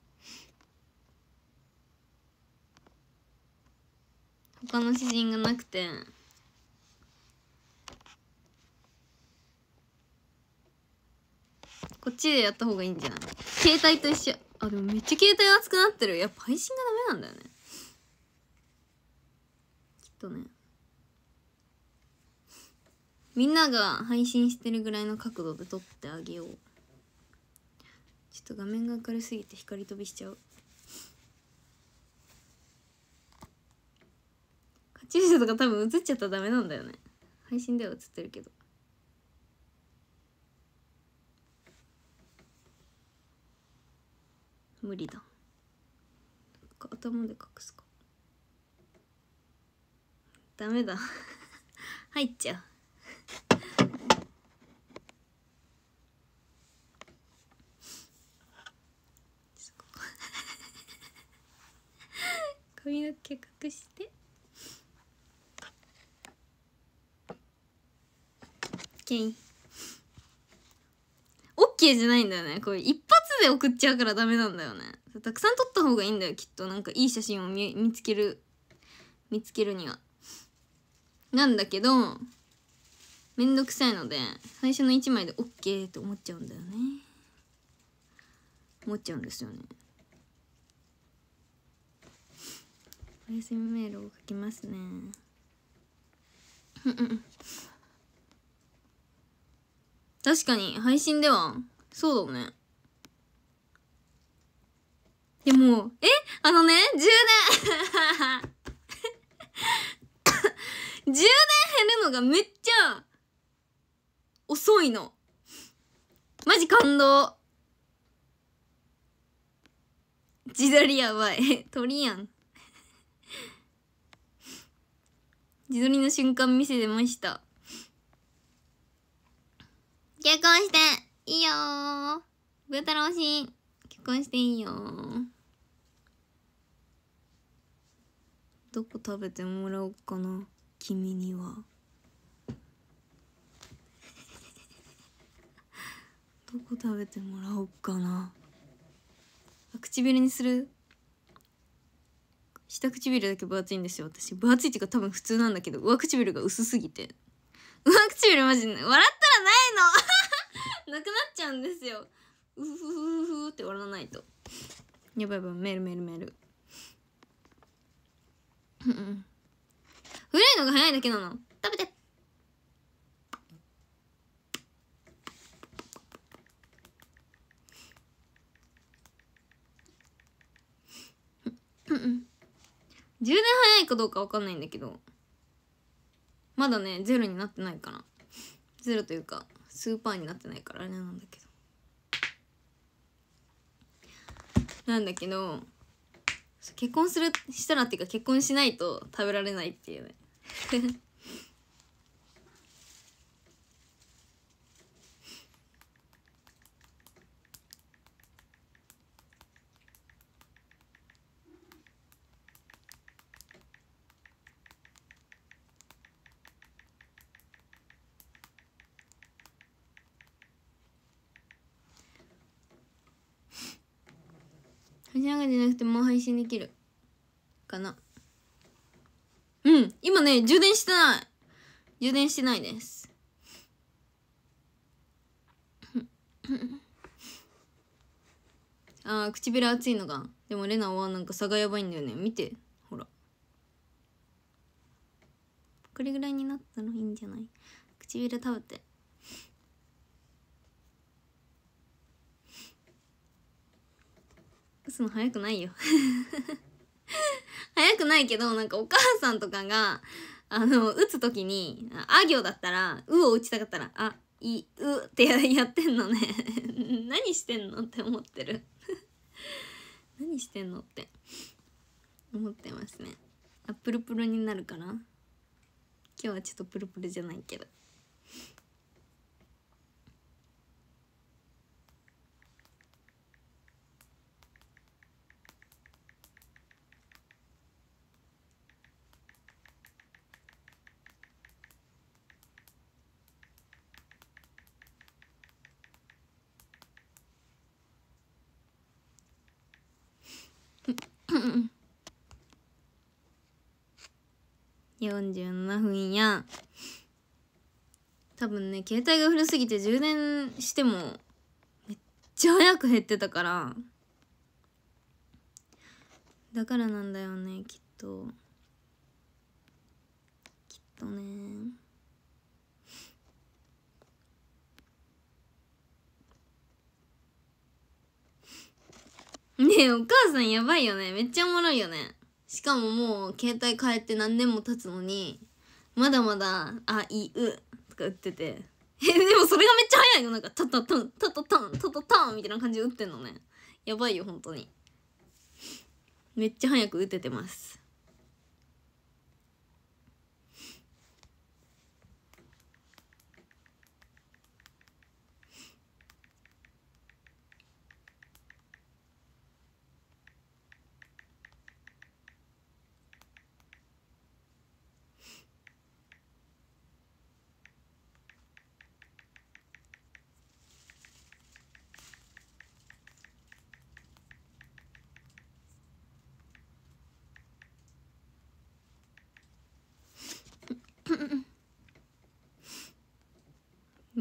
他の写真がなくてこっちでやった方がいいんじゃない携帯と一緒あでもめっちゃ携帯熱くなってるやっぱ配信がダメなんだよねきっとねみんなが配信してるぐらいの角度で撮ってあげようちょっと画面が明るすぎて光飛びしちゃう住所とか多分映っちゃったらダメなんだよね配信では映ってるけど無理だ頭で隠すかダメだ 入っちゃう 髪の毛隠してオッケーじゃないんだよねこれ一発で送っちゃうからダメなんだよねたくさん撮った方がいいんだよきっとなんかいい写真を見つける見つけるにはなんだけどめんどくさいので最初の1枚で OK って思っちゃうんだよね思っちゃうんですよねお休みメールを書きますねうん確かに、配信では、そうだね。でも、えあのね、10年10年減るのがめっちゃ、遅いの。マジ感動。自撮りやばい。鳥やん。自撮りの瞬間見せてました。結婚していいよー。ブー太郎しん。結婚していいよー。どこ食べてもらおうかな。君には。どこ食べてもらおうかな唇にする下唇だけ分厚いんですよ私分厚いっていうか多分普通なんだけど上唇が薄すぎて唇マジ、笑ったらないの なくなっちゃうんですよ。うふふふって笑わないと。やばいやばい、メールメールメール。うん古いのが早いだけなの。食べてうんうん。10年早いかどうかわかんないんだけど。まだねゼロになってないかなゼロというかスーパーになってないからあれなんだけどなんだけど結婚するしたらっていうか結婚しないと食べられないっていうねじゃなくてもう配信できるかなうん今ね充電してない充電してないです ああ唇熱いのがでもレナはなんか差がやばいんだよね見てほらこれぐらいになったらいいんじゃない唇食べて打つの早くないよ 早くないけどなんかお母さんとかがあの打つ時にあ行だったら「う」を打ちたかったら「あいう」ってやってんのね 何してんのって思ってる 何してんのって思ってますねあプルプルになるかな今日はちょっとプルプルじゃないけど47分やん多分ね携帯が古すぎて充電してもめっちゃ早く減ってたからだからなんだよねきっときっとねねえお母さんやばいよねめっちゃおもろいよねしかももう携帯変えて何年も経つのにまだまだ「あいう」とか打っててえでもそれがめっちゃ早いのなんか「タタタンタタタンタタタン」みたいな感じで打ってんのねやばいよ本当にめっちゃ早く打ててます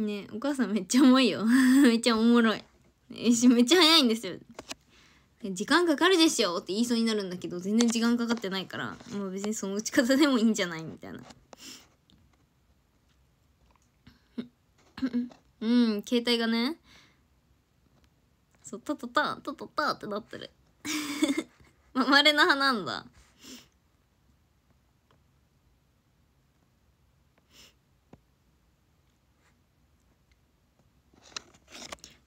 ねお母さんめっちゃ重いよ めっちゃおもろいめっちゃ早いんですよ時間かかるでしょって言いそうになるんだけど全然時間かかってないからもう別にその打ち方でもいいんじゃないみたいな うん携帯がねそうタタタタタタってなってる まあ、稀な派なんだ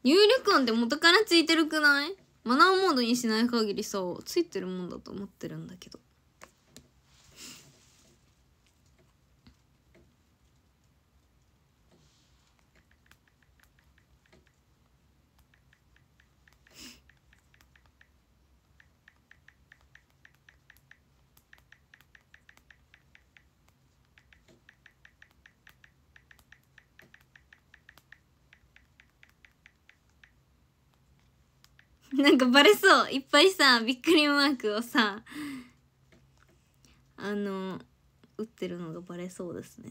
入力音って元からついてるくないマナーモードにしない限りさ、ついてるもんだと思ってるんだけど。なんかバレそういっぱいさびっくりマークをさあの打ってるのがバレそうですね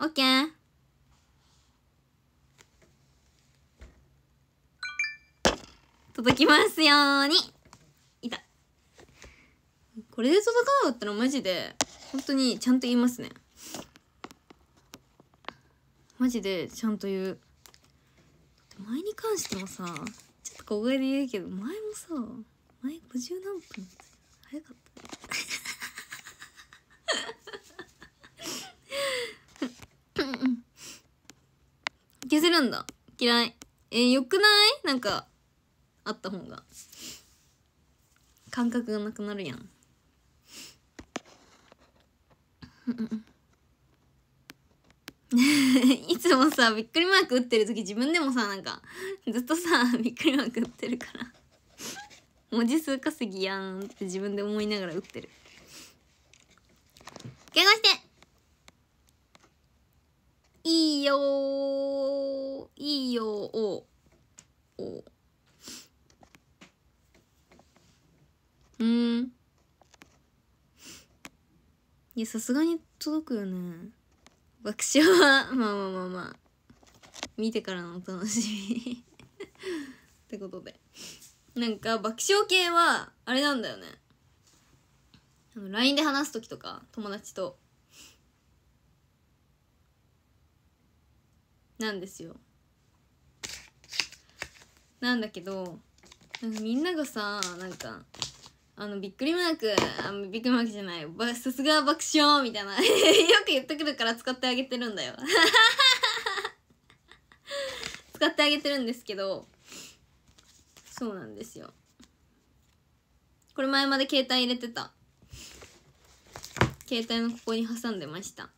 オッケー届きますようにいたこれで届かなかったらマジで本当にちゃんと言いますねマジでちゃんと言う前に関してもさちょっと小声で言うけど前もさ前50何分早かった 消せるんだ嫌いえー、よくないなんかあった方が感覚がなくなるやん いつもさびっくりマーク打ってる時自分でもさなんかずっとさびっくりマーク打ってるから文字数稼ぎやんって自分で思いながら打ってる敬語していいよいいよおおうんいやさすがに届くよね爆笑はまあまあまあまあ見てからのお楽しみってことでなんか爆笑系はあれなんだよねあの LINE で話す時とか友達となんですよなんだけどなんかみんながさなんかあの、びっくりマーク、あのびっくりマークじゃない、ばさすが爆笑みたいな。よく言ってくるから使ってあげてるんだよ。使ってあげてるんですけど、そうなんですよ。これ前まで携帯入れてた。携帯のここに挟んでました。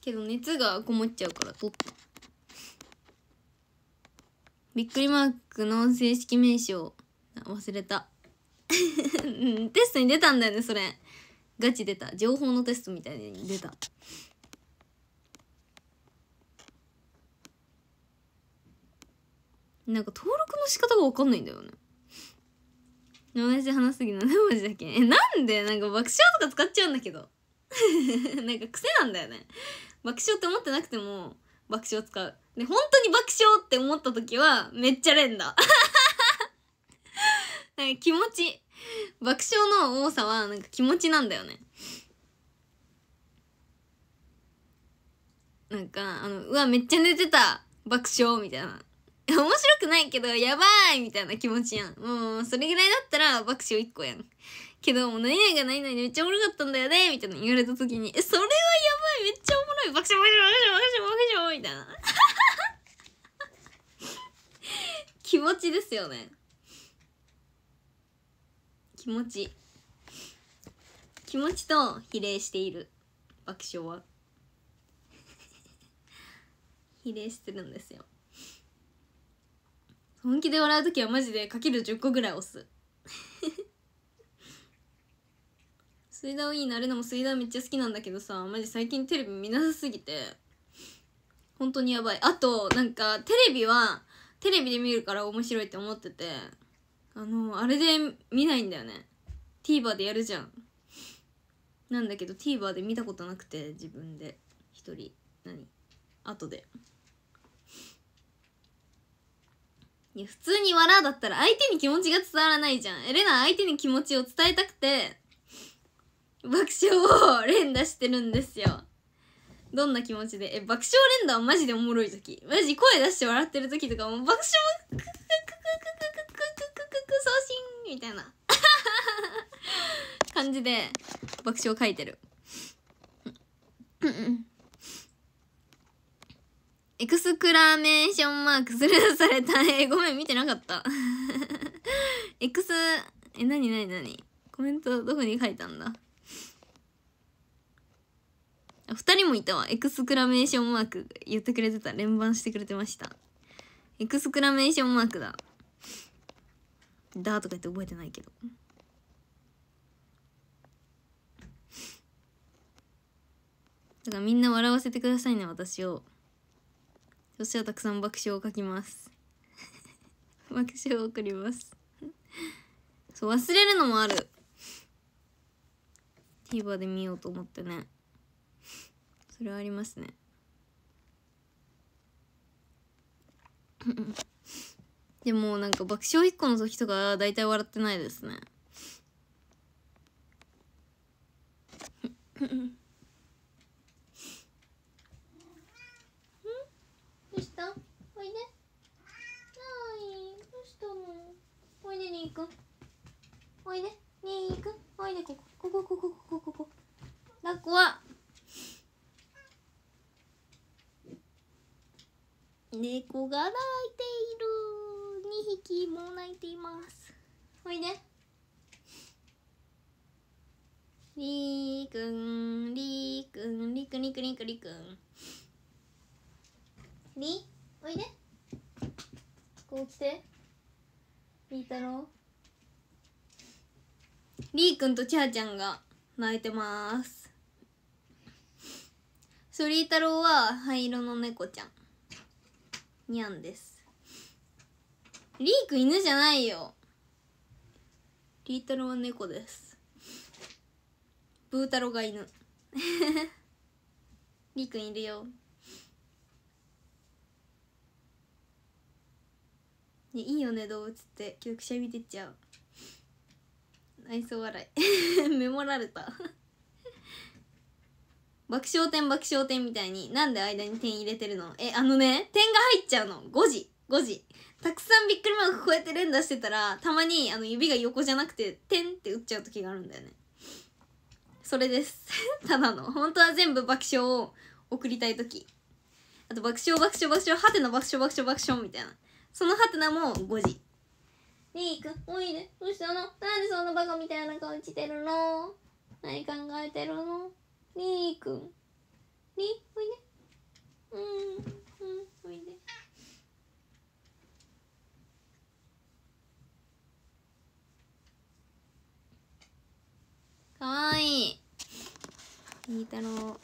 けど熱がこもっちゃうから取った。びっくりマークの正式名称忘れた テストに出たんだよねそれガチ出た情報のテストみたいに出たなんか登録の仕方が分かんないんだよね同で話すぎ7文字だけえなんでなんか爆笑とか使っちゃうんだけど なんか癖なんだよね爆笑って思ってなくても爆笑使うで、本当に爆笑って思った時は、めっちゃ連打。なんか気持ち。爆笑の多さは、なんか気持ちなんだよね。なんか、あの、うわ、めっちゃ寝てた爆笑みたいな。面白くないけど、やばいみたいな気持ちやん。もう、それぐらいだったら爆笑1個やん。けど、もう何々が何々めっちゃおもろかったんだよねみたいな言われた時に、え、それはやばいめっちゃおもろい爆笑爆笑爆笑爆笑爆笑みたいな。気持ちですよね気持ち気持ちと比例している爆笑は 比例してるんですよ本気で笑う時はマジでかける10個ぐらい押す 水道ウィなるのも水道めっちゃ好きなんだけどさマジ最近テレビ見なさすぎて本当にやばいあとなんかテレビはテレビで見るから面白いって思っててあのあれで見ないんだよね TVer でやるじゃんなんだけど TVer で見たことなくて自分で一人何後でいや普通に笑うだったら相手に気持ちが伝わらないじゃんエレナ相手に気持ちを伝えたくて爆笑を連打してるんですよどんな気持ちでえ爆笑連打はマジでおもろい時マジ声出して笑ってる時とかも爆笑クククククククククク送信みたいな感じで爆笑書いてるエクスクラメーションマークするされたえごめん見てなかったエクスえなになになにコメントどこに書いたんだ2人もいたわエクスクラメーションマーク言ってくれてた連番してくれてましたエクスクラメーションマークだだとか言って覚えてないけどだからみんな笑わせてくださいね私をそしたらたくさん爆笑を書きます 爆笑を送りますそう忘れるのもある TVer で見ようと思ってねそれはありますね でもなんか爆笑一個の時とか大体笑ってないですねどうしたおいでないどうしたのおいでに行くおいでに行くおいでこここここここここ抱っこは猫が泣いている2匹も泣いていますおいでりーくんりーくんりくりくりくりくんりおいでこう来てりーたろりーくんとちゃーちゃんが泣いてますそりーたろは灰色の猫ちゃんにゃんですリーク犬じゃないよリータロは猫ですブータロが犬 リーくんいるよいいよね動物って今日くしゃみ出ちゃう愛想笑い メモられた爆笑点爆笑点みたいになんで間に点入れてるのえあのね点が入っちゃうの5時5時たくさんびっくりマークこうやって連打してたらたまにあの指が横じゃなくて点って打っちゃう時があるんだよねそれです ただの本当は全部爆笑を送りたい時あと爆笑爆笑爆笑ハテナ爆笑爆笑爆笑みたいなそのハテナも5時リーくんおいでどうしたのなんでそんなバカみたいな顔してるの何考えてるのりーくんりーおいでうんうんおいでかわいいりーたろう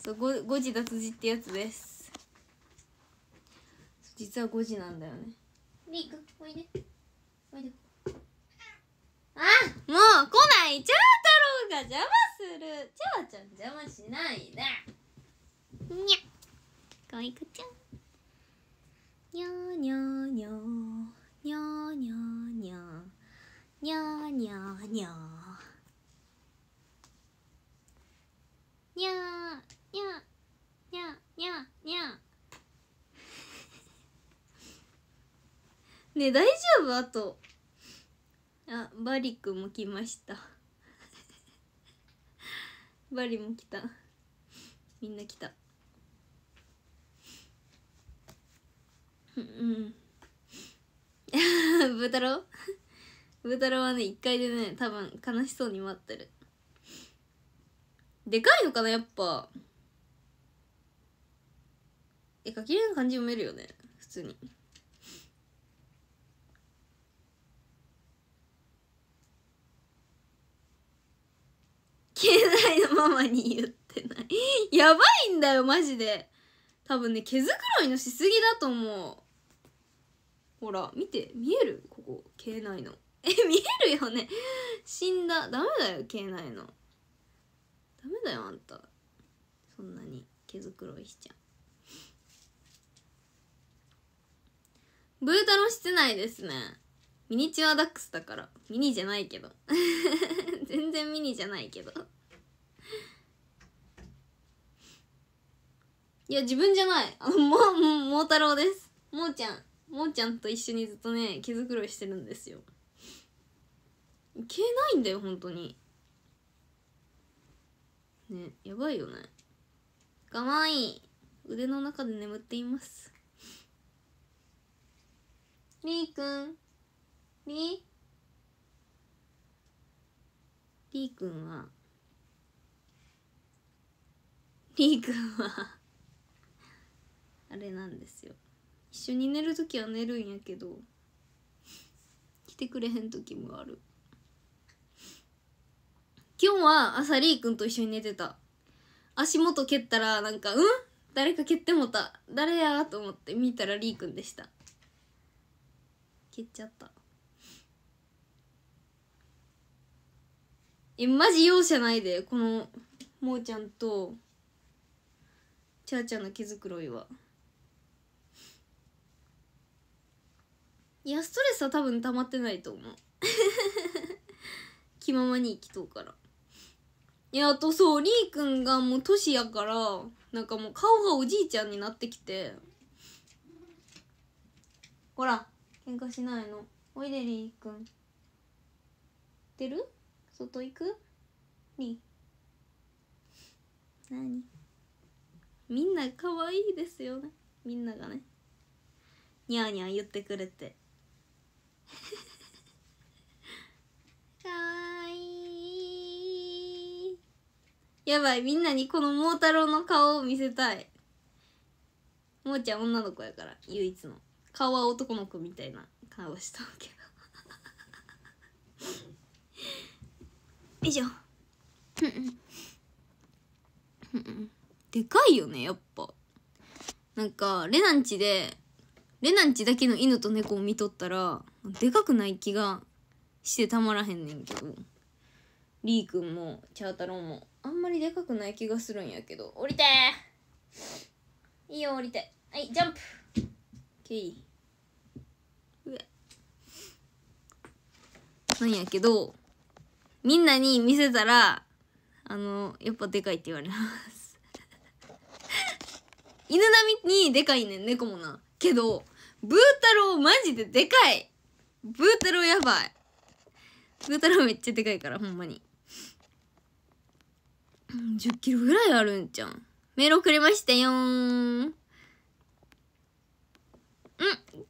そう誤字脱字ってやつです実は誤字なんだよねりーくんおいでおいであもう来ない長太郎が邪魔するーちゃん邪魔しないでにゃかいくちゃんにゃーにゃーにゃーにゃーにゃーにゃーにゃーにゃーにゃーにゃーにゃーにゃーにゃーにゃーねえ大丈夫あとあバリクも来ました バリも来たみんな来たうん ブタロ郎 ブタロ郎はね1階でね多分悲しそうに待ってるでかいのかなやっぱえかきれな感じ読めるよね普通に。携帯のママに言ってないやばいんだよマジで多分ね毛づくろいのしすぎだと思うほら見て見えるここ携内のえ見えるよね死んだダメだよ携内のダメだよあんたそんなに毛づくろいしちゃブータの室内ですねミニチュアダックスだからミニじゃないけど 全然ミニじゃないけどいや自分じゃないあもうもう太郎ですもうちゃんもうちゃんと一緒にずっとね毛づくろいしてるんですよ毛ないんだよ本当にねやばいよねかわいい腕の中で眠っていますりーくんりりーくんはりーくんはあれなんですよ一緒に寝る時は寝るんやけど来てくれへん時もある今日は朝りーくんと一緒に寝てた足元蹴ったらなんか「うん誰か蹴ってもた誰や?」と思って見たらりーくんでした蹴っちゃったえマジ容赦ないでこのもーちゃんとちゃーちゃんの毛づくろいはいやストレスは多分溜まってないと思う 気ままに生きとうからいやあとそうりーくんがもう年やからなんかもう顔がおじいちゃんになってきてほら喧嘩しないのおいでりーくん出る外行くに何みんな可愛いですよねみんながねにゃーにゃー言ってくれてかわ いいやばいみんなにこの桃太郎の顔を見せたいモーちゃん女の子やから唯一の顔は男の子みたいな顔したわけ以上うんでかいよねやっぱなんかレナンチでレナンチだけの犬と猫を見とったらでかくない気がしてたまらへんねんけどリーくんもチャータローもあんまりでかくない気がするんやけど降りていいよ降りてはいジャンプけいなんやけどみんなに見せたら、あの、やっぱでかいって言われます 犬並みにでかいねん、猫もな。けど、ブー太郎マジででかいブー太郎やばいブー太郎めっちゃでかいから、ほんまに。10キロぐらいあるんじゃん。メールくれましたよーん。うん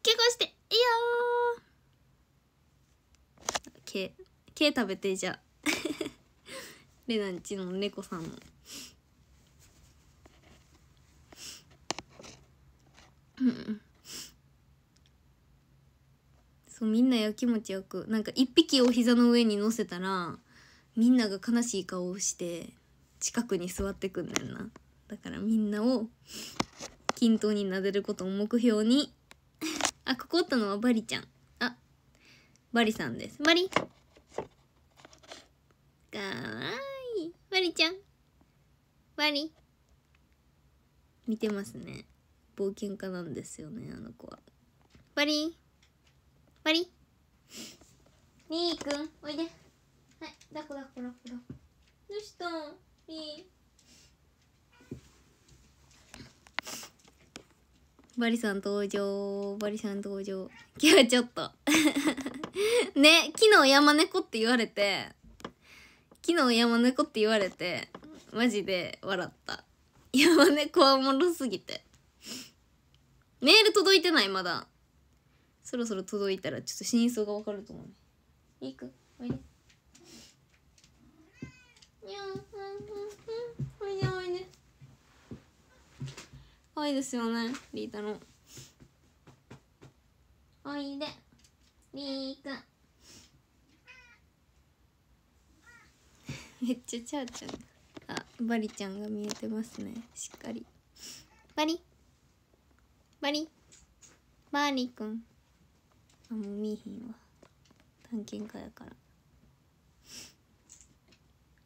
結婚していいよーけけ食べてじゃあレナんちの猫さんの。そうみんなやきもち焼くなんか一匹を膝の上に乗せたらみんなが悲しい顔をして近くに座ってくんねんなだからみんなを均等に撫でることを目標にあここおったのはバリちゃんあバリさんですバリかわいいワニちゃんワニ見てますね冒険家なんですよねあの子はワニワニリーくんおいではいだこだこだこだどうしたリーバリさん登場バリさん登場今日ちょっと ね昨日山猫って言われて昨日山猫って言われてマジで笑った山猫はおもろすぎてメール届いてないまだそろそろ届いたらちょっと真相がわかると思ういいかおいでおいでおいで可愛いですよねリータのおいでりーくんめっちゃチャーちゃんあバリちゃんが見えてますねしっかりバリバリバーリくんあもう見えへんわ探検家やから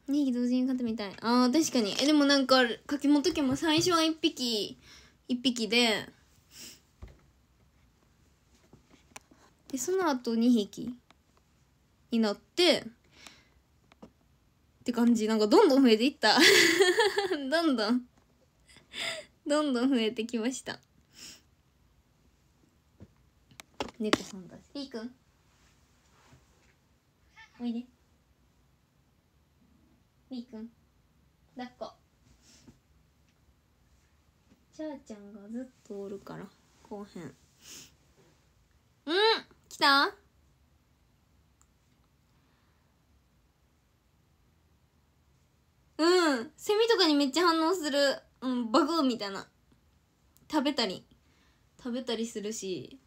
2匹同時に飼ってみたいああ、確かにえでもなんか柿本家も最初は1匹1匹ででその後2匹になってって感じなんかどんどん増えていった どんどんどんどん増えてきました猫さんだしいいくんおいでみーくん抱っこちゃーちゃんがずっとおるから後編うん来たセミとかにめっちゃ反応するうんバグーみたいな食べたり食べたりするし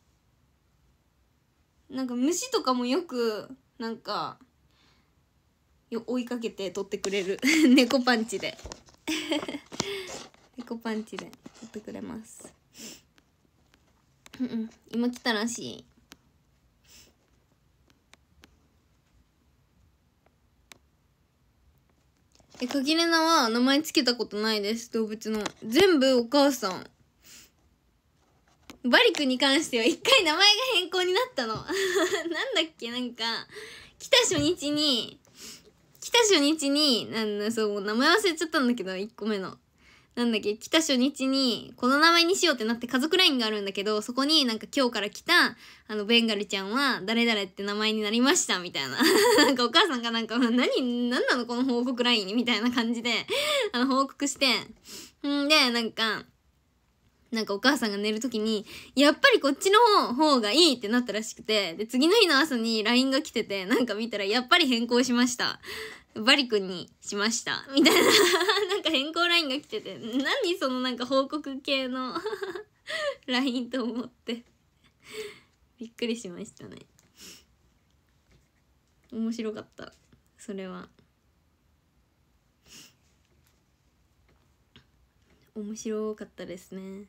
なんか虫とかもよくなんか追いかけて取ってくれる 猫パンチで 猫パンチで取ってくれますうん、今来たらしいえ、かきれなは名前つけたことないです、動物の。全部お母さん。バリクに関しては一回名前が変更になったの。なんだっけ、なんか、来た初日に、来た初日に、なんだ、そう、う名前忘れちゃったんだけど、1個目の。なんだっけ、来た初日に、この名前にしようってなって家族 LINE があるんだけど、そこになんか今日から来た、あの、ベンガルちゃんは、誰々って名前になりました、みたいな。なんかお母さんがなんか、何、何なのこの報告 LINE みたいな感じで、あの、報告して、んで、なんか、なんかお母さんが寝るときに、やっぱりこっちの方がいいってなったらしくて、で、次の日の朝に LINE が来てて、なんか見たら、やっぱり変更しました。バリ君にしました。みたいな なんか変更ラインが来てて、何そのなんか報告系の ラインと思ってびっくりしましたね。面白かった。それは。面白かったですね。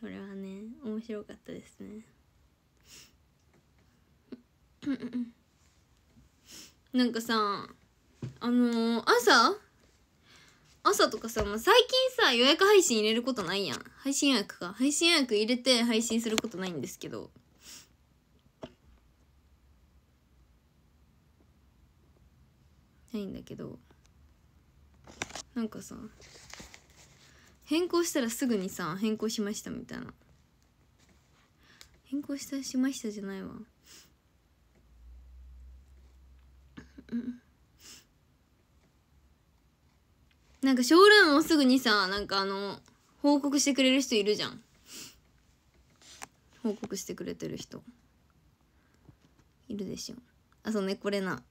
それはね、面白かったですね。なんかさあのー、朝朝とかさ、最近さ、予約配信入れることないやん。配信予約か。配信予約入れて配信することないんですけど。ないんだけど。なんかさ、変更したらすぐにさ、変更しましたみたいな。変更したしましたじゃないわ。うん。なんかショールームもすぐにさなんかあの報告してくれる人いるじゃん報告してくれてる人いるでしょあそうねこれな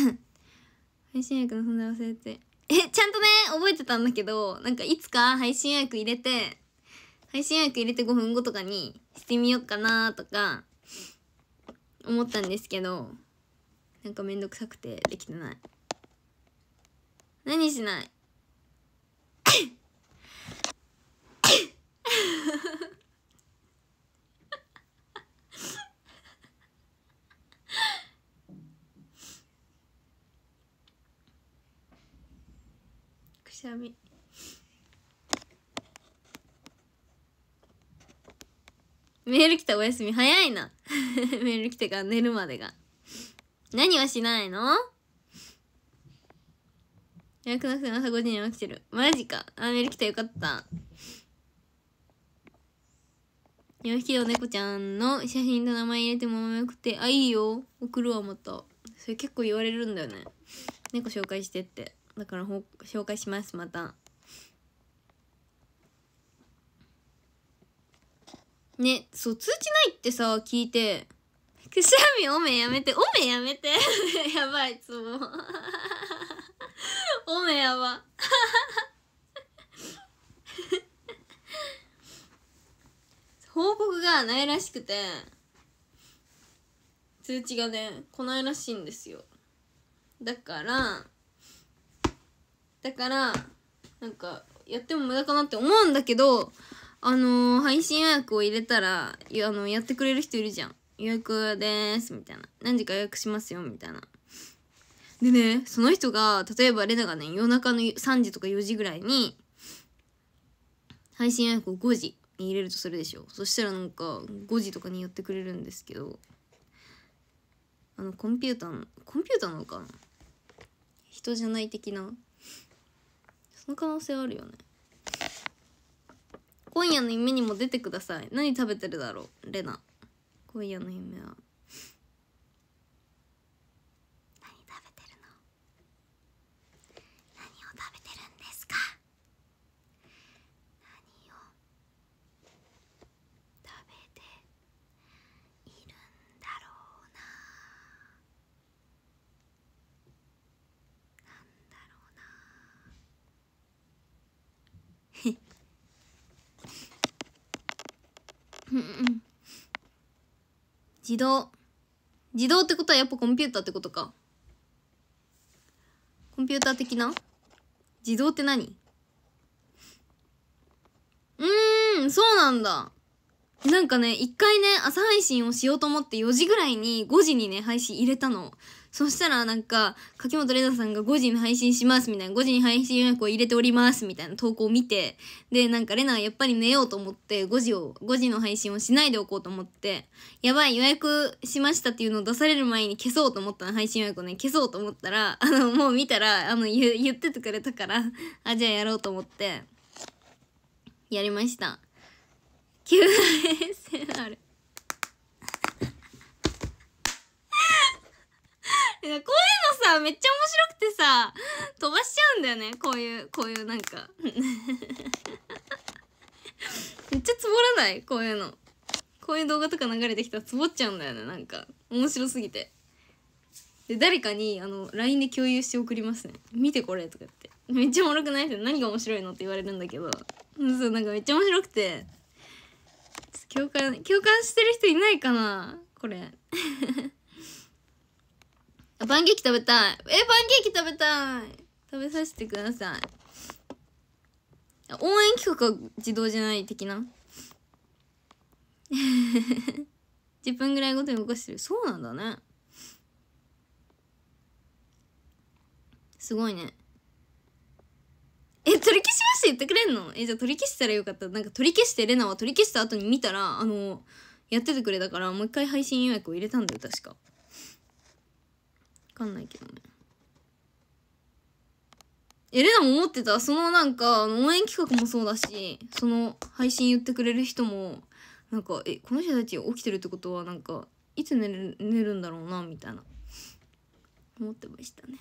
配信役の存在忘れてえちゃんとね覚えてたんだけどなんかいつか配信役入れて配信役入れて5分後とかにしてみようかなとか思ったんですけどなんかめんどくさくてできてない何しないくしゃみメール来たおやすみ早いな メール来てから寝るまでが何はしないの予約なくて朝5時に起きてるマジかあメール来たよかった4匹の猫ちゃんの写真と名前入れてもめくて、あ、いいよ。送るわ、また。それ結構言われるんだよね。猫紹介してって。だからほ、紹介します、また。ね、そう、通知ないってさ、聞いて、くしゃみ、おめやめて、おめやめて。やばい、つも。おめやば。報告がないらしくて通知がね来ないらしいんですよだからだからなんかやっても無駄かなって思うんだけどあのー、配信予約を入れたらあのやってくれる人いるじゃん予約ですみたいな何時か予約しますよみたいなでねその人が例えばレナがね夜中の3時とか4時ぐらいに配信予約を5時に入れるとするでしょそしたらなんか5時とかに寄ってくれるんですけどあのコンピューターのコンピューターなのかな人じゃない的なその可能性あるよね今夜の夢にも出てください何食べてるだろうレナ今夜の夢は自動自動ってことはやっぱコンピューターってことかコンピューター的な自動って何うーんそうなんだなんかね一回ね朝配信をしようと思って4時ぐらいに5時にね配信入れたのそしたらなんか、柿本玲奈さんが5時に配信しますみたいな、5時に配信予約を入れておりますみたいな投稿を見て、で、なんか玲奈はやっぱり寝ようと思って5時を、5時の配信をしないでおこうと思って、やばい予約しましたっていうのを出される前に消そうと思ったの、配信予約をね、消そうと思ったら、あの、もう見たら、あの、言言っててくれたからあ、じゃあやろうと思って、やりました。急な ASMR こういうのさ、めっちゃ面白くてさ、飛ばしちゃうんだよね。こういう、こういうなんか。めっちゃつぼらないこういうの。こういう動画とか流れてきたらつぼっちゃうんだよね。なんか、面白すぎて。で、誰かに、あの、LINE で共有して送りますね。見てこれとかって。めっちゃおもろくないです何が面白いのって言われるんだけど。そう、なんかめっちゃ面白くて。共感、共感してる人いないかなこれ。パンケーキ食べたい。え、パンケーキ食べたい。食べさせてください。応援企画は自動じゃない的な。10 分ぐらいごとに動かしてる。そうなんだね。すごいね。え、取り消しました言ってくれんのえ、じゃあ取り消したらよかった。なんか取り消して、レナは取り消した後に見たら、あの、やっててくれたから、もう一回配信予約を入れたんだよ、確か。かんないけどね。え、レナも思ってた。そのなんか、応援企画もそうだし、その配信言ってくれる人も、なんか、え、この人たち起きてるってことは、なんか、いつ寝る寝るんだろうな、みたいな。思ってましたね。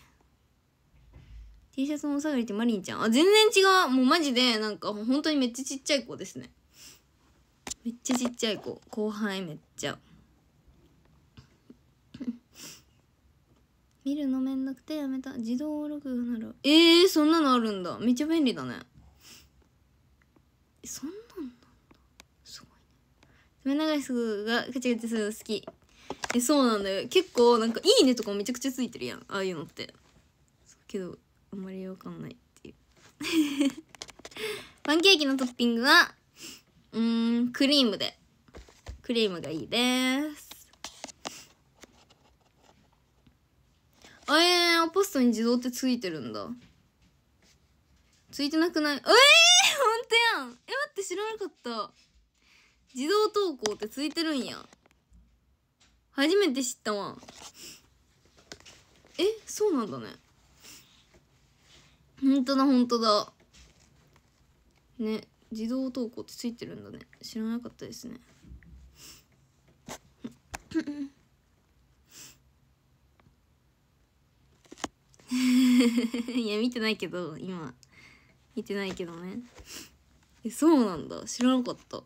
T シャツのお下がりってマリンちゃん。あ、全然違う。もうマジで、なんか、本当にめっちゃちっちゃい子ですね。めっちゃちっちゃい子。後輩めっちゃ。見るのめんどくてやめた自動録画ならえー、そんなのあるんだめっちゃ便利だねそんなんなんだすごいね爪長いすがカチカチするの好きえそうなんだよ結構なんか「いいね」とかめちゃくちゃついてるやんああいうのってけどあんまりわかんないっていう パンケーキのトッピングはうんクリームでクリームがいいですええー、アポストに自動ってついてるんだついてなくないええー、ほんとやんえ待って知らなかった自動投稿ってついてるんや初めて知ったわえそうなんだねほんとだほんとだね自動投稿ってついてるんだね知らなかったですね いや見てないけど今見てないけどねえそうなんだ知らなかったあ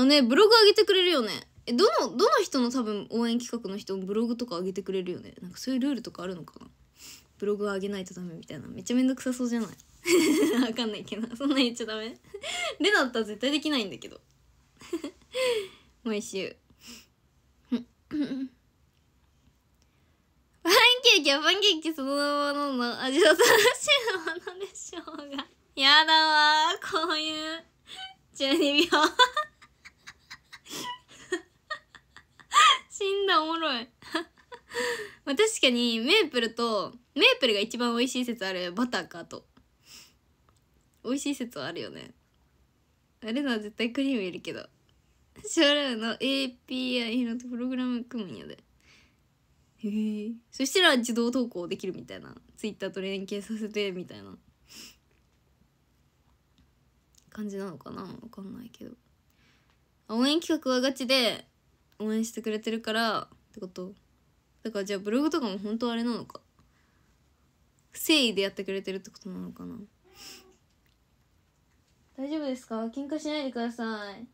のねブログ上げてくれるよねえどのどの人の多分応援企画の人もブログとか上げてくれるよねなんかそういうルールとかあるのかなブログ上げないとダメみたいなめっちゃめんどくさそうじゃない わかんないけどそんな言っちゃダメレナ だったら絶対できないんだけど毎週うんンケーキはパンケーキそのものの味を楽しむものでしょうが。やだわこういう12秒死んだおもろい まあ確かにメープルとメープルが一番美味しい説あるバターかと美味しい説はあるよねあれのは絶対クリームいるけどショールーの API のプログラム組むんやでへえそしたら自動投稿できるみたいなツイッターと連携させてみたいな感じなのかなわかんないけど応援企画はガチで応援してくれてるからってことだからじゃあブログとかも本当あれなのか誠意でやってくれてるってことなのかな大丈夫ですか喧嘩しないでください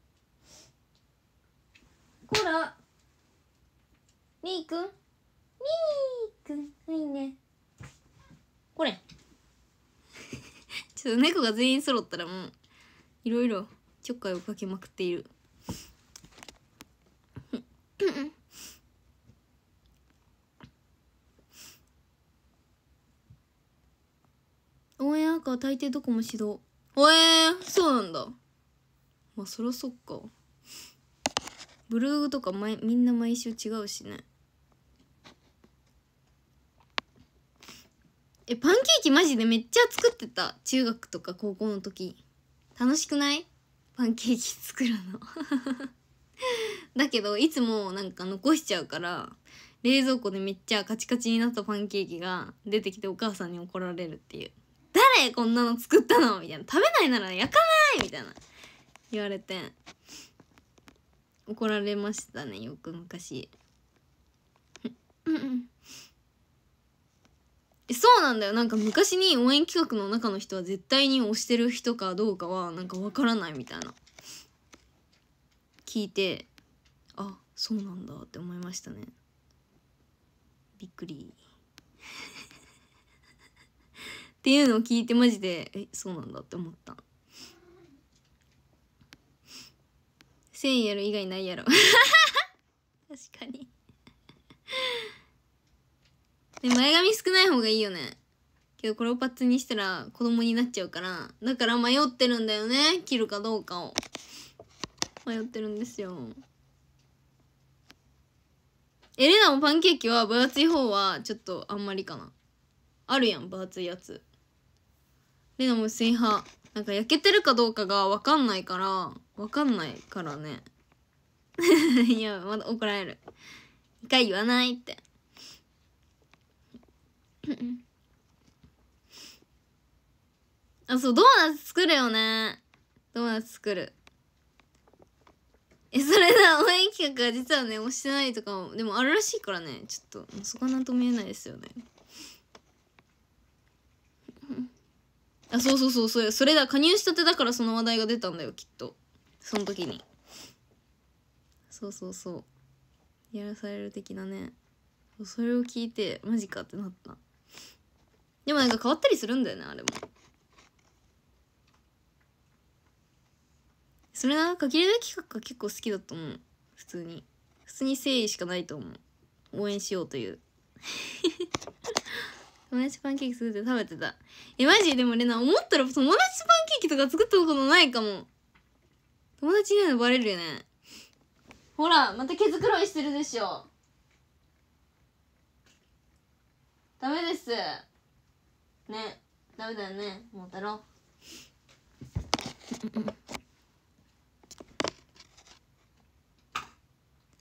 こらみーくんみーくんいいねこれ ちょっと猫が全員揃ったらもういろいろちょっかいをかけまくっている応援アーカー大抵どこも指導おえー、そうなんだまあそりゃそっかブルーとかみんな毎週違うしねえパンケーキマジでめっちゃ作ってた中学とか高校の時楽しくないパンケーキ作るの だけどいつもなんか残しちゃうから冷蔵庫でめっちゃカチカチになったパンケーキが出てきてお母さんに怒られるっていう「誰こんなの作ったの?」みたいな「食べないなら焼かない!」みたいな言われて怒られましたねよく昔。そうなんだよなんか昔に応援企画の中の人は絶対に推してる人かどうかはなんかわからないみたいな聞いてあそうなんだって思いましたねびっくり っていうのを聞いてマジでえそうなんだって思った1000円やる以外ないやろ 確かにで前髪少ない方がいいよねけどこれをパッツにしたら子供になっちゃうからだから迷ってるんだよね切るかどうかを迷ってるんですよエレナもパンケーキは分厚い方はちょっとあんまりかなあるやん分厚いやつレナも薄い派なんか焼けてるかどうかが分かんないから分かんないからね いやまだ怒られる一回言わないってあ、そう、ドーナツ作るよね。ドーナツ作る。え、それだ、応援企画は実はね、押してないとかも、でもあるらしいからね、ちょっと、そこはなんと見えないですよね。あ、そうそうそう、そうそれだ、加入したてだからその話題が出たんだよ、きっと。その時に。そうそうそう。やらされる的なね。それを聞いて、マジかってなった。でもなんか変わったりするんだよねあれもそれな限りの企画が結構好きだと思う普通に普通に誠意しかないと思う応援しようという 友達パンケーキ作って食べてたえマジでもレナ思ったら友達パンケーキとか作ったことないかも友達にはバレるよねほらまた毛づくろいしてるでしょダメですねダメだよねもうだろ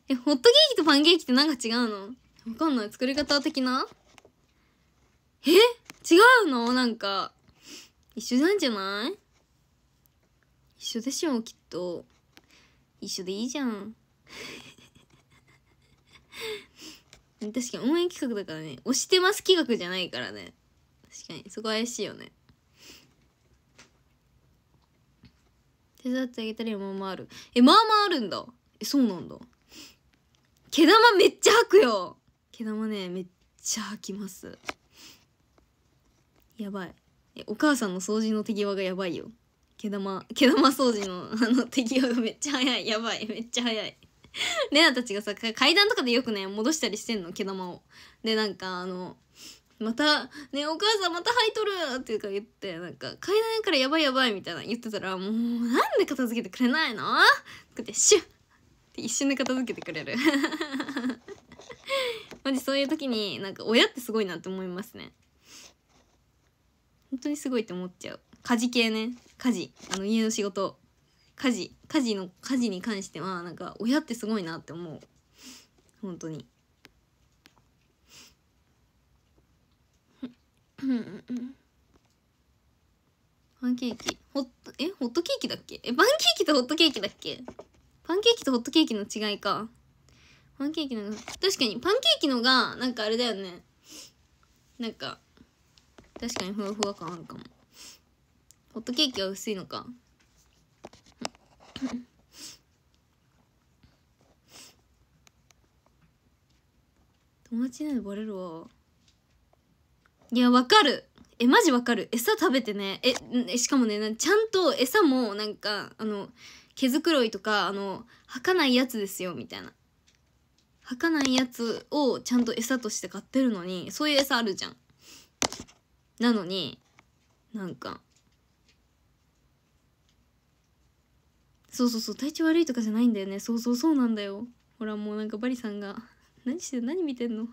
えホットケーキとパンケーキってなんか違うのわかんない作り方的なえ違うのなんか一緒なんじゃない一緒でしょきっと一緒でいいじゃん 確かに応援企画だからね押してます企画じゃないからねかにそこ怪しいよね手伝ってあげたりまあまああるえまあまああるんだえそうなんだ毛玉めっちゃ吐くよ毛玉ねめっちゃ吐きますやばいえお母さんの掃除の手際がやばいよ毛玉毛玉掃除のあの手際がめっちゃ早いやばいめっちゃ早いレナたちがさ階段とかでよくね戻したりしてんの毛玉をでなんかあのまた、ねお母さんまた履いとるっていうか言って、なんか、階段からやばいやばいみたいな言ってたら、もう、なんで片付けてくれないのって、シュッって一瞬で片付けてくれる。マジそういう時に、なんか親ってすごいなって思いますね。本当にすごいって思っちゃう。家事系ね。家事。あの、家の仕事。家事。家事の、家事に関しては、なんか、親ってすごいなって思う。本当に。うんうんうんパンケーキホットえホットケーキだっけえパンケーキとホットケーキだっけパンケーキとホットケーキの違いかパンケーキの確かにパンケーキのがなんかあれだよねなんか確かにふわふわ感あるかもホットケーキは薄いのか 友達なのバレるわいや、わかる。え、マジわかる。餌食べてね。え、しかもね、ちゃんと餌も、なんか、あの、毛づくろいとか、あの、吐かないやつですよ、みたいな。吐かないやつをちゃんと餌として買ってるのに、そういう餌あるじゃん。なのに、なんか、そうそうそう、体調悪いとかじゃないんだよね。そうそうそうなんだよ。ほら、もうなんかバリさんが、何して何見てんの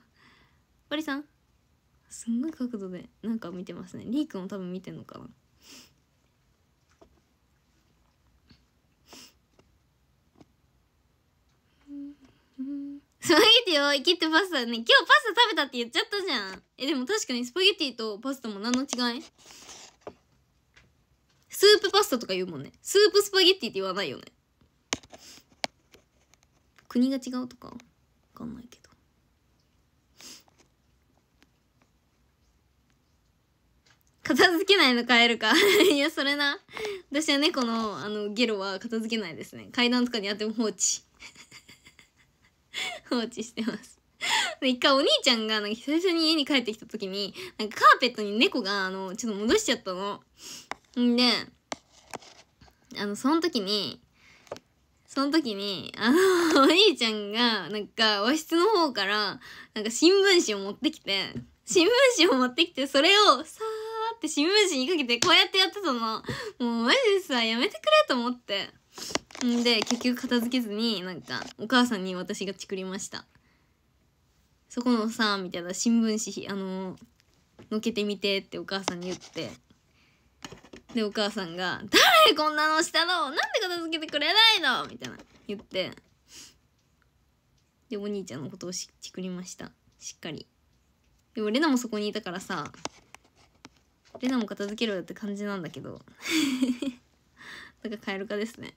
バリさんすんごい角度でなんか見てますねリー君も多分見てんのかなスパゲティを生きてパスタね今日パスタ食べたって言っちゃったじゃんえでも確かにスパゲティとパスタも何の違いスープパスタとか言うもんねスープスパゲティって言わないよね国が違うとかわかんないけど片付けないの買えるか いや、それな。私は猫の、あの、ゲロは片付けないですね。階段とかにあっても放置。放置してます。で、一回お兄ちゃんが、なんか久々に家に帰ってきた時に、なんかカーペットに猫が、あの、ちょっと戻しちゃったの。んで、あの、その時に、その時に、あの、お兄ちゃんが、なんか、和室の方から、なんか新聞紙を持ってきて、新聞紙を持ってきて、それを、さあって新聞紙にかけてこうやってやってたの。もうマジでさ、やめてくれと思って。んで、結局片付けずに、なんか、お母さんに私がチクりました。そこのさ、みたいな新聞紙、あののけてみてってお母さんに言って。で、お母さんが、誰こんなのしたのなんで片付けてくれないのみたいな言って。で、お兄ちゃんのことをチクりました。しっかり。でも、レナもそこにいたからさ、レナも片付けろよって感じなんだけど だからカエル化ですね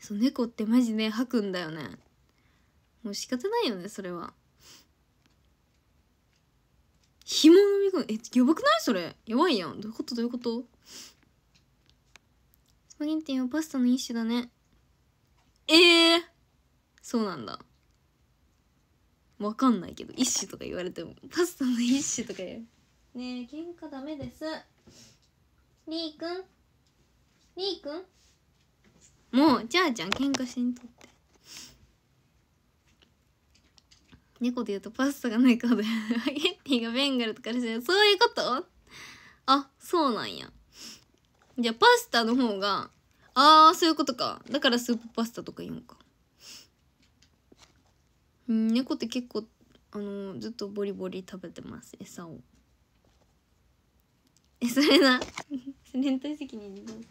そう猫ってマジね吐くんだよねもう仕方ないよねそれは紐飲み込むえやばくないそれやばいやんどういうことどういうことスパゲッティはパスタの一種だねええー、そうなんだわかんないけど一種とか言われてもパスタの一種とか言うねえ喧嘩ダメですりーくんりーくんもうじゃあじゃん喧嘩しんとって猫で言うとパスタがないかでゲッティがベンガルとかしそういうことあそうなんやじゃあパスタの方がああそういうことかだからスープパスタとか言うのかうん猫って結構あのずっとボリボリ食べてます餌を。えそれな 連帯責任でどうぞ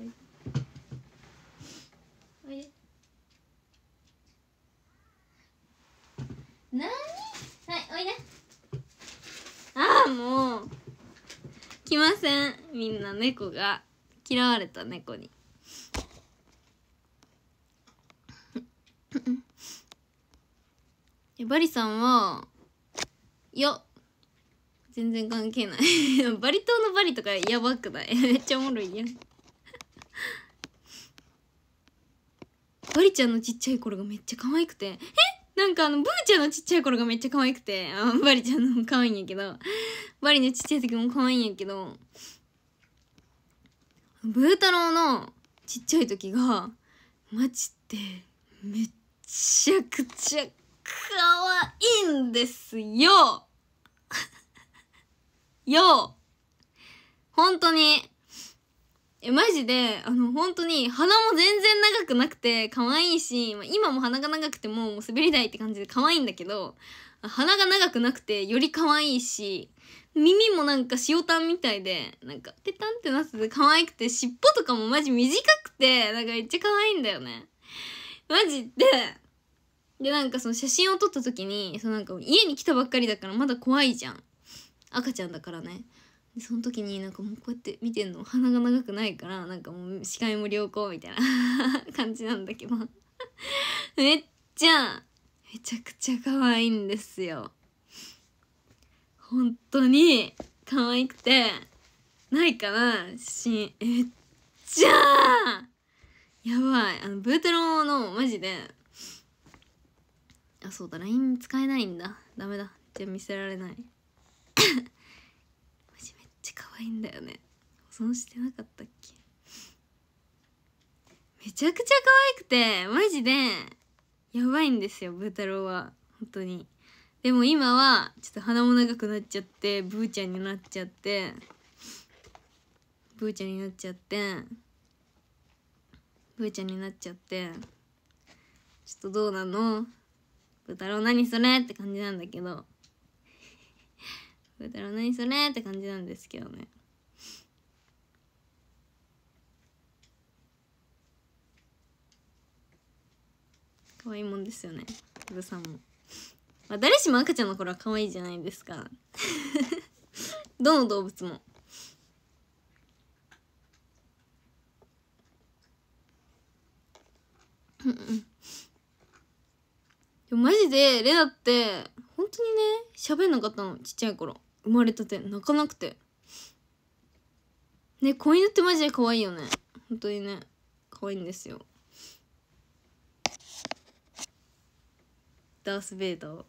おいでなはいおいでああもう来ませんみんな猫が嫌われた猫にえバリさんはよや全然関係ない バリ島のバリとかやばくない めっちゃおもろいやんバリちゃんのちっちゃい頃がめっちゃ可愛くてえなんかあのブーちゃんのちっちゃい頃がめっちゃ可愛くてあバリちゃんのも可愛いんやけどバリのちっちゃい時も可愛いんやけどブー太郎のちっちゃい時がマジでめっちゃくちゃ可愛いんですよよ本当に。え、マジで、あの、本当に、鼻も全然長くなくて、可愛いし、ま今も鼻が長くても、もう滑り台って感じで可愛いんだけど、鼻が長くなくて、より可愛いし、耳もなんか塩タンみたいで、なんか、ペタンってなってて可愛くて、尻尾とかもマジ短くて、なんかめっちゃ可愛いんだよね。マジで、で、なんかその写真を撮った時に、そのなんか家に来たばっかりだからまだ怖いじゃん。赤ちゃんだからねその時になんかもうこうやって見てんの鼻が長くないからなんかもう視界も良好みたいな 感じなんだけどめっちゃめちゃくちゃ可愛いんですよ本当に可愛くてないかなしめっちゃやばいあのブーテロのマジであそうだ LINE 使えないんだダメだじゃあ見せられないマジめっちゃ可愛いんだよね保存してなかったっけめちゃくちゃ可愛くてマジでやばいんですよブー太郎は本当にでも今はちょっと鼻も長くなっちゃってブーちゃんになっちゃってブーちゃんになっちゃってブーちゃんになっちゃってちょっとどうなのブー太郎何それって感じなんだけどくたら何それって感じなんですけどね可愛いもんですよねブさんも、まあ、誰しも赤ちゃんの頃は可愛いじゃないですか どの動物もでもマジでレナって本当にね喋んなかったのちっちゃい頃生まれたて泣かなくてね子犬ってマジで可愛いよね本当にね可愛いんですよダース・ベイダー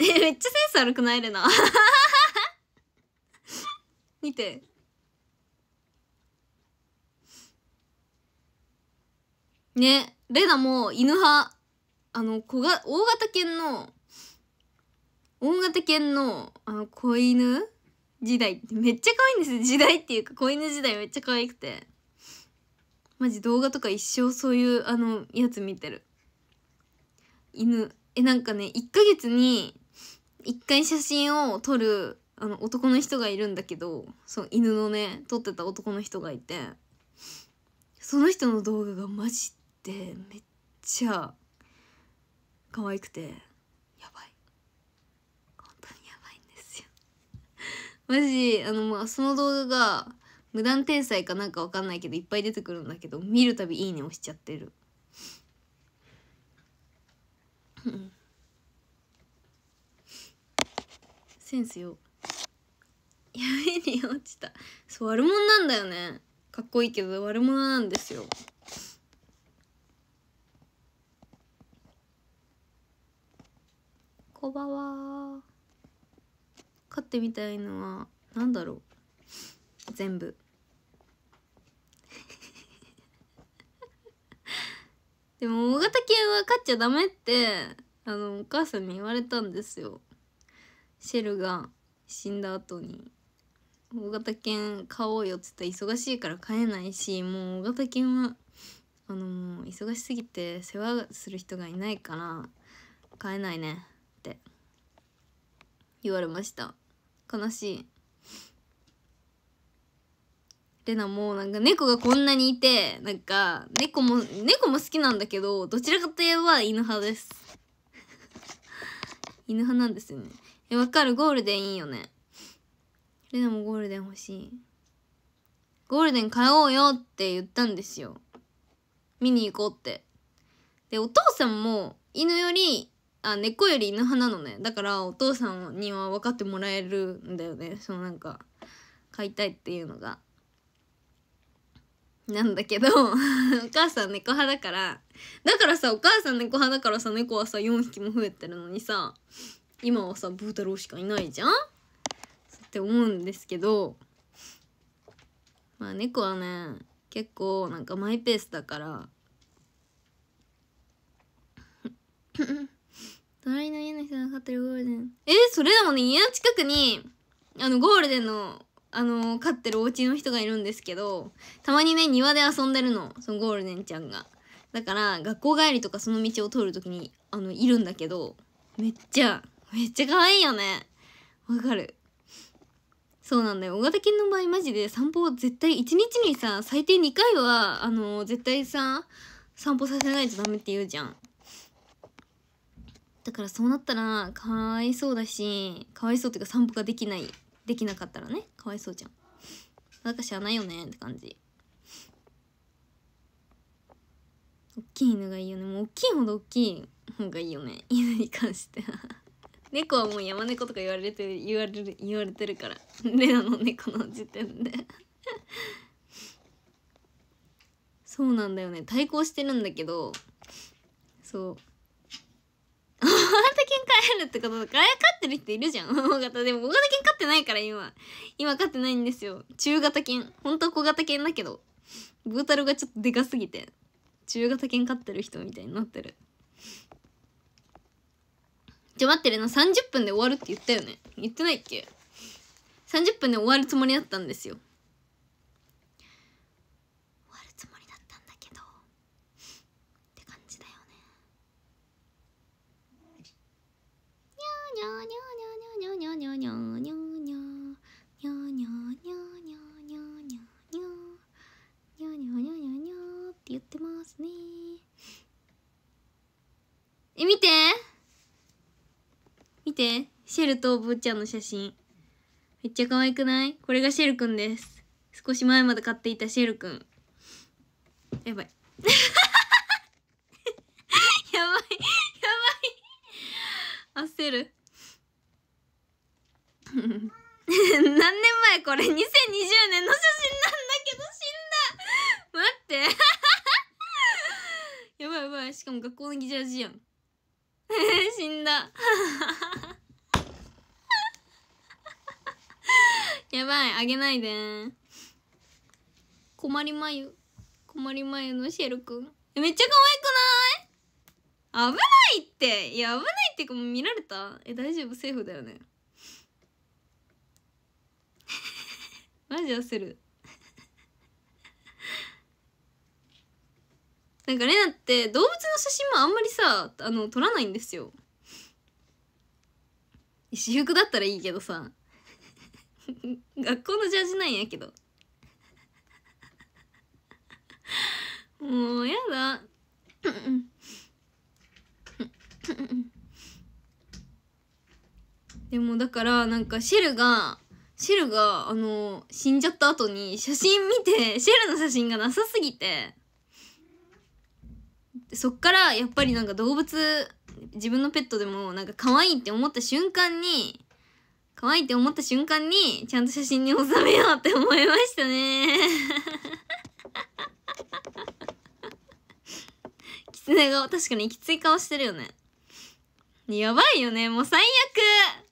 えめっちゃセンス悪くないでな 見てねレナも犬派あの小が大型犬の大型犬のあの子犬時代ってめっちゃ可愛いんですよ時代っていうか子犬時代めっちゃ可愛くてマジ動画とか一生そういうあのやつ見てる犬えなんかね1ヶ月に1回写真を撮るあの男の人がいるんだけどそう犬のね撮ってた男の人がいてその人の動画がマジでめっちゃ可愛くてやばい本当にやばいんですよ マジあのまあその動画が無断転載かなんかわかんないけどいっぱい出てくるんだけど見るたび「いいね」押しちゃってるセンスよやめに落ちたそう悪者なんだよねかっこいいけど悪者なんですよこんばんは飼ってみたいのは何だろう全部 でも大型犬は飼っちゃダメってあのお母さんに言われたんですよシェルが死んだ後に大型犬買おうよっつったら忙しいから飼えないしもう大型犬はあの忙しすぎて世話する人がいないから飼えないねって言われました悲しいレナもなんか猫がこんなにいてなんか猫も猫も好きなんだけどどちらかといえば犬派です 犬派なんですよねえわかるゴールデンいいよねレナもゴールデン欲しいゴールデン買おうよって言ったんですよ見に行こうってでお父さんも犬よりあ猫より犬派なのねだからお父さんには分かってもらえるんだよねそのなんか飼いたいっていうのがなんだけど お母さん猫派だからだからさお母さん猫派だからさ猫はさ4匹も増えてるのにさ今はさブー太郎しかいないじゃんって思うんですけどまあ猫はね結構なんかマイペースだから隣の家の人が飼ってるゴールデン。えー、それでもね、家の近くに、あの、ゴールデンの、あのー、飼ってるお家の人がいるんですけど、たまにね、庭で遊んでるの、そのゴールデンちゃんが。だから、学校帰りとかその道を通るときに、あの、いるんだけど、めっちゃ、めっちゃ可愛いよね。わかる。そうなんだよ。大型犬の場合マジで散歩を絶対1日にさ、最低2回は、あのー、絶対さ、散歩させないとダメって言うじゃん。だからそうなったらかわいそうだしかわいそうっていうか散歩ができないできなかったらねかわいそうじゃんなんかないよねって感じ大きい犬がいいよねもう大きいほど大きい方がいいよね犬に関しては猫はもう山猫とか言われて言われる言われてるからレナの猫の時点でそうなんだよね対抗してるんだけどそう型犬飼えるってことだから、あ飼ってる人いるじゃん。大型。でも大型犬飼ってないから、今。今飼ってないんですよ。中型犬。ほんと小型犬だけど。ブータルがちょっとでかすぎて。中型犬飼ってる人みたいになってる。ちょ、待ってるな。30分で終わるって言ったよね。言ってないっけ ?30 分で終わるつもりだったんですよ。って言ってますねえ見て見てシェルとぶっちゃんの写真めっちゃ可愛くないこれがシェルくんです少し前まで買っていたシェルくんやばいやばいやばい焦る 何年前これ2020年の写真なんだけど死んだ待って やばいやばいしかも学校のギジャージやん 死んだやばいあげないで困りまゆ困りまゆのシェルくんめっちゃ可愛くない危ないっていや危ないっていうかもう見られたえ大丈夫セーフだよねマジ焦るなんかレナって動物の写真もあんまりさあの撮らないんですよ私服だったらいいけどさ学校のジャージなんやけどもうやだでもだからなんかシェルがシェルが、あの、死んじゃった後に写真見て、シェルの写真がなさすぎて、そっからやっぱりなんか動物、自分のペットでもなんか可愛いって思った瞬間に、可愛いって思った瞬間に、ちゃんと写真に収めようって思いましたね。キツネ顔、確かにきつい顔してるよね。やばいよね。もう最悪。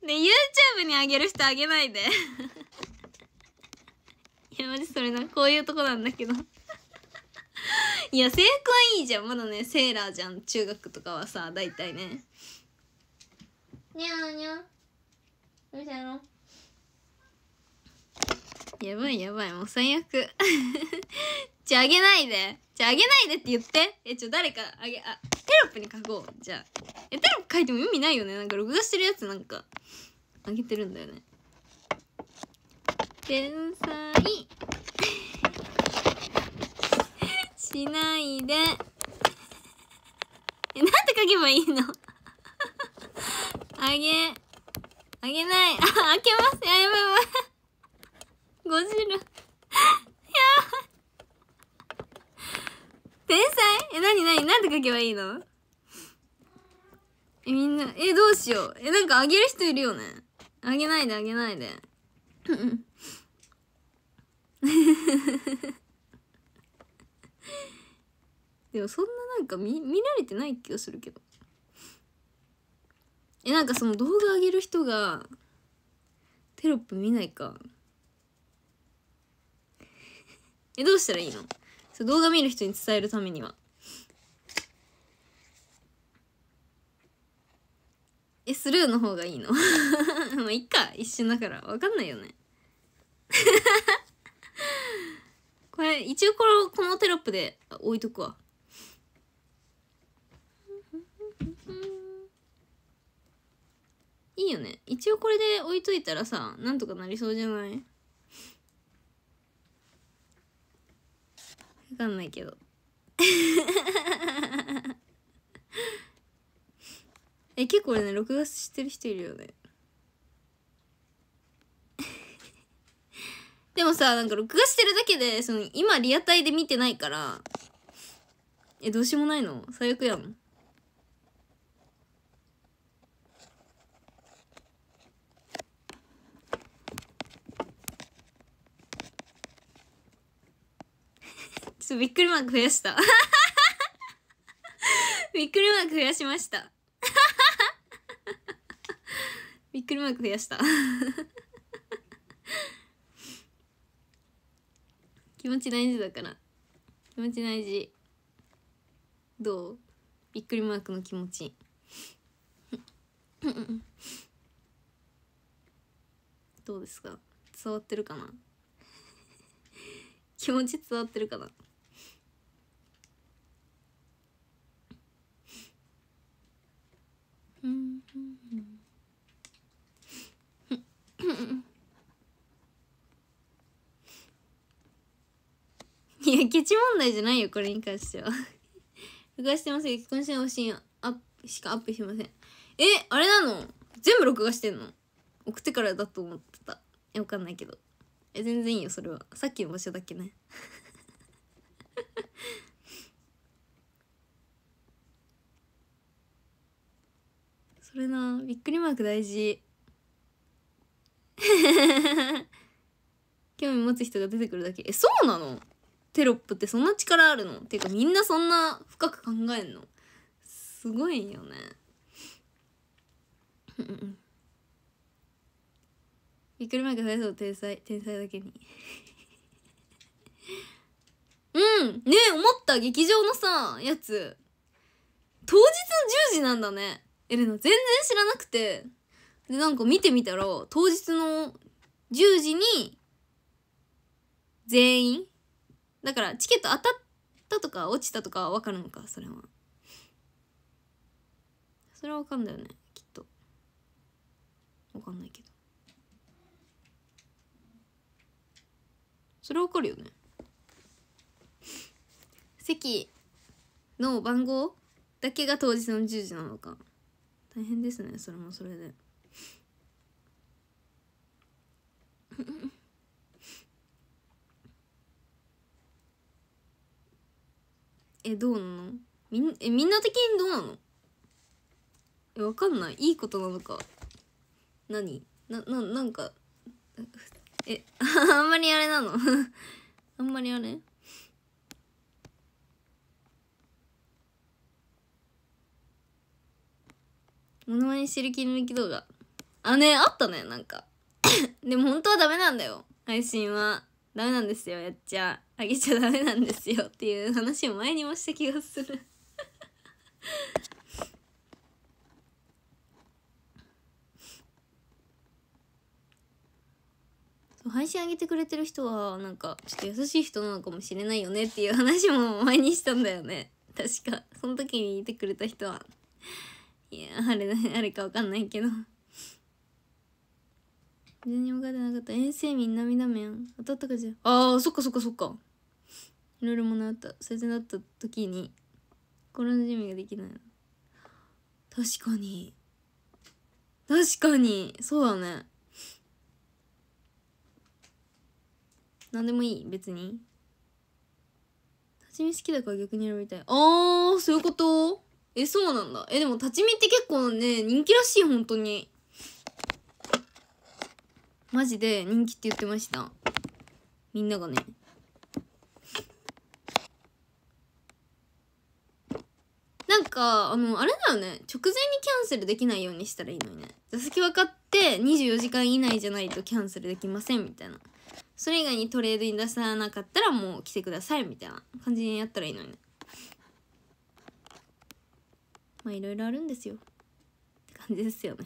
ね、YouTube にあげる人あげないで。いや、マジそれな、こういうとこなんだけど。いや、制服はいいじゃん。まだね、セーラーじゃん。中学とかはさ、大体ね。にゃーにゃー。どうしたのやばいやばい、もう最悪。じゃあげないで。じゃあげないでって言って。え、ちょ、誰かあげ、あ。ロップに書こうじゃあえテロップ書いても意味ないよねなんか録画してるやつなんかあげてるんだよね天才 しないでえなんて書けばいいの あげあげない あ開けますやばいやばい50天才え、なになになんて書けばいいのえ、みんな、え、どうしよう。え、なんかあげる人いるよね。あげないで、あげないで。でもそんななんか見見られてない気がするけど。え、なんかその動画上げる人が、テロップ見ないか。え、どうしたらいいのそう動画見る人に伝えるためにはえスルーの方がいいのまあ いっか一瞬だから分かんないよね これ一応このこのテロップで置いとくわいいよね一応これで置いといたらさなんとかなりそうじゃないかんないけど え結構ね録画してる人いるよね でもさなんか録画してるだけでその今リアタイで見てないからえどうしようもないの最悪やんちょびっくりマーク増やした びっくりマーク増やしました びっくりマーク増やした 気持ち大事だから気持ち大事どうびっくりマークの気持ちどうですか伝わってるかな気持ち伝わってるかな いやケチ問題じゃないよこれに関しては録画してますけど結婚してほしいアップしかアップしませんえあれなの全部録画してんの送ってからだと思ってたえ分かんないけどえ全然いいよそれはさっきの場所だけねるなびっくりマーク大事 興味持つ人が出てくるだけえそうなのテロップってそんな力あるのっていうかみんなそんな深く考えんのすごいよねびっくりマーク大そう天才天才だけに うんね思った劇場のさやつ当日の10時なんだねえるの全然知らなくてでなんか見てみたら当日の10時に全員だからチケット当たったとか落ちたとか分かるのかそれはそれは分かんだよねきっと分かんないけどそれ分かるよね席の番号だけが当日の10時なのか大変ですねそれもそれで えどうなのみんえみんな的にどうなのえわかんないいいことなのか何なななんかえ あんまりあれなの あんまりあれモノマネしてる切り抜き動画。あ、ね、あったね、なんか。でも本当はダメなんだよ。配信は。ダメなんですよ、やっちゃ。あげちゃダメなんですよっていう話を前にもした気がする そう配信あげてくれてる人はなんかちょっと優しい人なのかもしれないよねっていう話も前にしたんだよね確かその時にいてくれた人はいやあれあれかわかんないけど全然分かってなかった遠征民涙面当たったかじゃああそっかそっかそっかいろいろもあったそれになった時に心の準備ができない確かに確かにそうだね何でもいい別に立ち見好きだから逆に選びたいああそういうことえ、そうなんだ。え、でも立ち見って結構ね、人気らしい、本当に。マジで人気って言ってました。みんながね。なんか、あの、あれだよね。直前にキャンセルできないようにしたらいいのにね。座席分かって24時間以内じゃないとキャンセルできません、みたいな。それ以外にトレードに出さなかったらもう来てください、みたいな感じにやったらいいのにね。まあいろいろあるんですよって感じですよね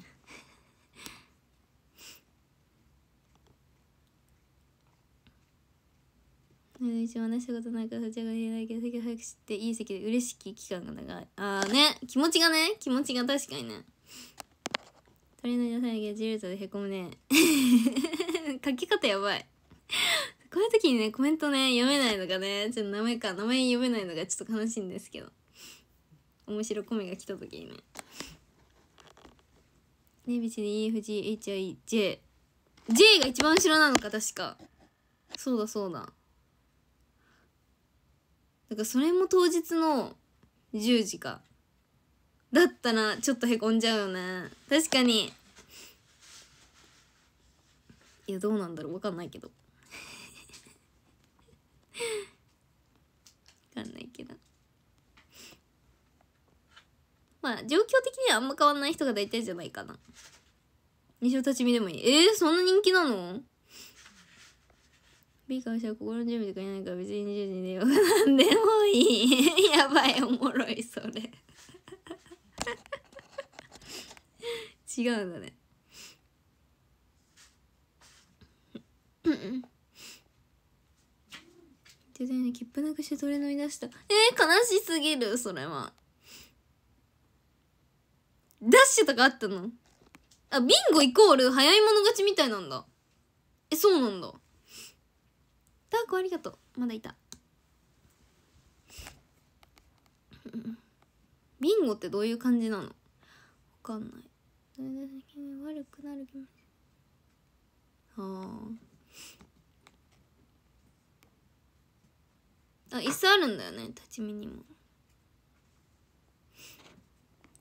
一応ね仕事ないからそちらが言えないけど席早く知っていい席で嬉しき期間が長いああね気持ちがね気持ちが確かにね取り除いたけどジルトでへこむね 書き方やばいこういう時にねコメントね読めないのがねちょっと名前か名前読めないのがちょっと悲しいんですけど面白コメが来た時にねび別に EFGHIJJ が一番後ろなのか確かそうだそうだだからそれも当日の10時かだったらちょっとへこんじゃうよね確かにいやどうなんだろう分かんないけどまあ状況的にはあんま変わんない人が大体じゃないかな西尾立ち見でもいいえー、そんな人気なの B からした心の準備とかいないから別に20時に寝ようが何でもいい やばいおもろいそれ 違うんだねうんうん切符なくしてトれ乗り出したえー、悲しすぎるそれはダッシュとかあったのあ、ビンゴイコール早い者勝ちみたいなんだ。え、そうなんだ。ダークありがとう。まだいた。ビンゴってどういう感じなのわかんない。悪くなる気も。ああ。あ、椅子あるんだよね。立ち見にも。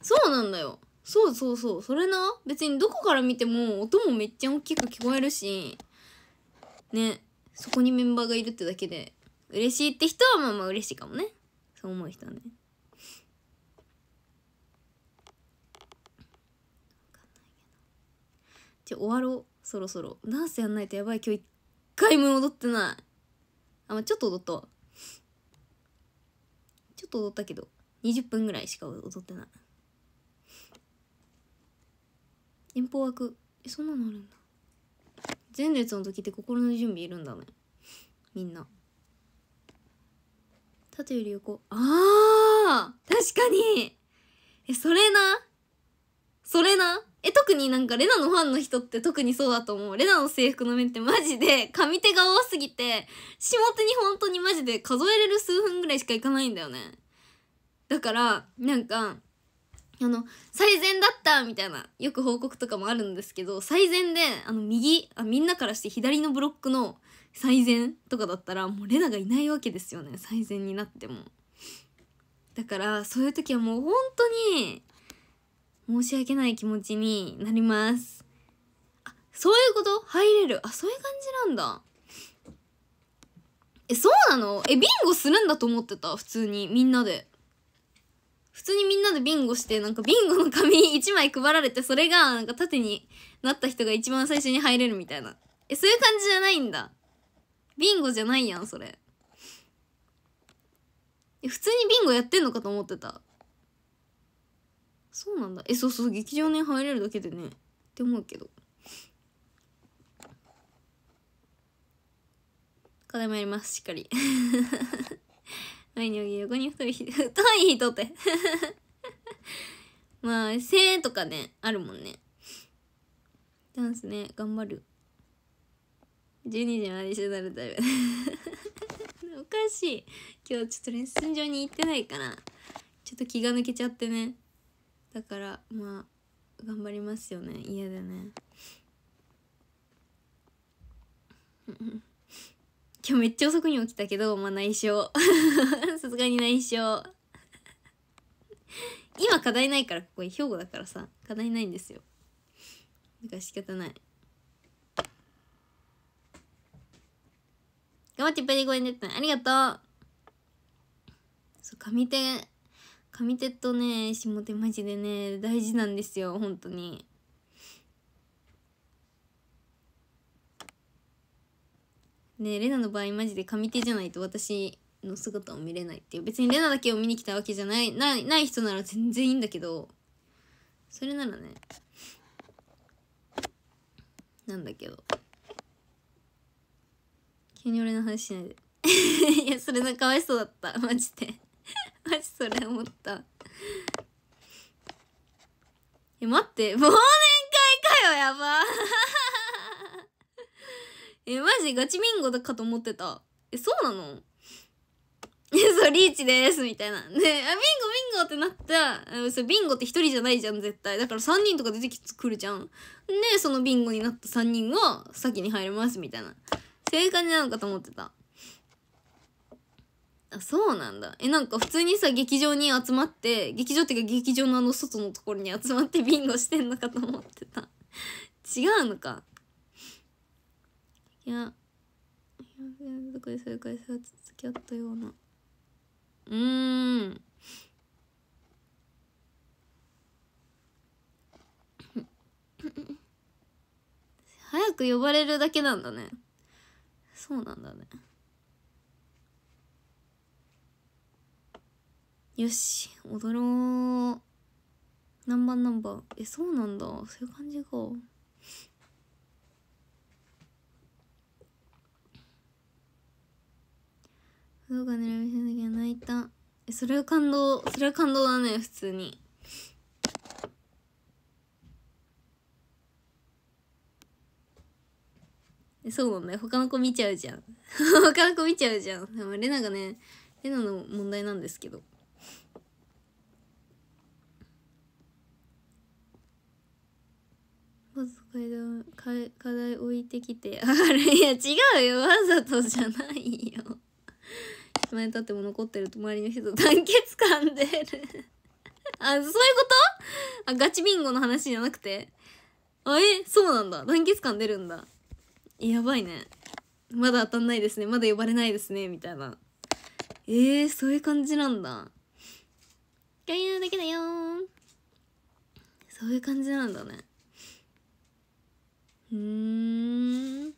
そうなんだよ。そうそうそう。それな。別にどこから見ても音もめっちゃ大きく聞こえるし、ね。そこにメンバーがいるってだけで、嬉しいって人はまあまあ嬉しいかもね。そう思う人はね。じゃあ終わろう。そろそろ。ダンスやんないとやばい。今日一回も踊ってない。あ、まあ、ちょっと踊ったわ。ちょっと踊ったけど、20分ぐらいしか踊ってない。遠方枠えそんなのあるんだ前列の時って心の準備いるんだねみんな縦より横あー確かにえそれなそれなえ特になんかレナのファンの人って特にそうだと思うレナの制服の面ってマジで上手が多すぎて下手に本当にマジで数えれる数分ぐらいしかいかないんだよねだからなんかあの、最善だったみたいな、よく報告とかもあるんですけど、最善で、あの、右、あ、みんなからして左のブロックの最善とかだったら、もうレナがいないわけですよね。最善になっても。だから、そういう時はもう本当に、申し訳ない気持ちになります。あ、そういうこと入れる。あ、そういう感じなんだ。え、そうなのえ、ビンゴするんだと思ってた。普通に。みんなで。普通にみんなでビンゴして、なんかビンゴの紙1枚配られて、それがなんか縦になった人が一番最初に入れるみたいな。え、そういう感じじゃないんだ。ビンゴじゃないやん、それ。え、普通にビンゴやってんのかと思ってた。そうなんだ。え、そうそう、劇場に、入れるだけでね。って思うけど。課題もやります、しっかり。前に横に太い人太い人って まあ背とかねあるもんねダンスね頑張る12時まで一緒なるタイ おかしい今日ちょっとレッスン場に行ってないからちょっと気が抜けちゃってねだからまあ頑張りますよね家でねうん今日めっちゃ遅くに起きたけど、まあ内緒。さすがに内緒。今課題ないから、ここ兵庫だからさ、課題ないんですよ。だから仕方ない。頑張っていっぱいでごめんねありがとうそう、上手、上手とね、下手マジでね、大事なんですよ、本当に。ねレナの場合マジで上手じゃないと私の姿を見れないっていう別にレナだけを見に来たわけじゃないないない人なら全然いいんだけどそれならねなんだけど急に俺の話しないで いやそれなかわいそうだったマジでマジそれ思ったえ待って忘年会かよやばえ、マジガチビンゴだかと思ってた。え、そうなの え、そう、リーチです、みたいな。ねあ、ビンゴビンゴってなった。そう、ビンゴって一人じゃないじゃん、絶対。だから三人とか出てくるじゃん。で、そのビンゴになった三人は先に入ります、みたいな。そういう感じなのかと思ってた。あそうなんだえなんか普通にさ劇場に集まって劇場っていうか劇場のあの外のところに集まってビンゴしてんのかと思ってた違うのかいや連続で再開さ付き合ったようなうん 早く呼ばれるだけなんだねそうなんだねよし踊ろうナンバーナンバーえそうなんだそういう感じかどこか狙い見せなきゃ泣いたえそれは感動それは感動だね普通にそうなんだよ他の子見ちゃうじゃん 他の子見ちゃうじゃんでもレナがねレナの問題なんですけどまず階段課題置いてきてあれいや違うよわざとじゃないよ離れたっても残ってると周りの人と団結感出る あ、そういうことあ、ガチビンゴの話じゃなくて。あ、え、そうなんだ。団結感出るんだ。やばいね。まだ当たんないですね。まだ呼ばれないですね。みたいな。えー、そういう感じなんだ。だけだよそういう感じなんだね。うん。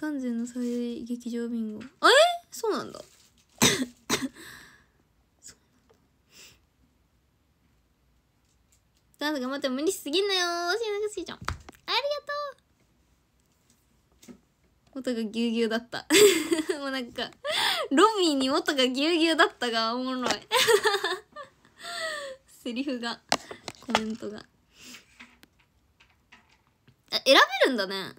完全の最大劇場ビンゴあえそうなんだダンス頑張っても無理しすぎんなよしなすぎちゃんありがとう音がぎゅうぎゅうだった もうなんかロビーに音がぎゅうぎゅうだったがおもろい セリフがコメントが選べるんだね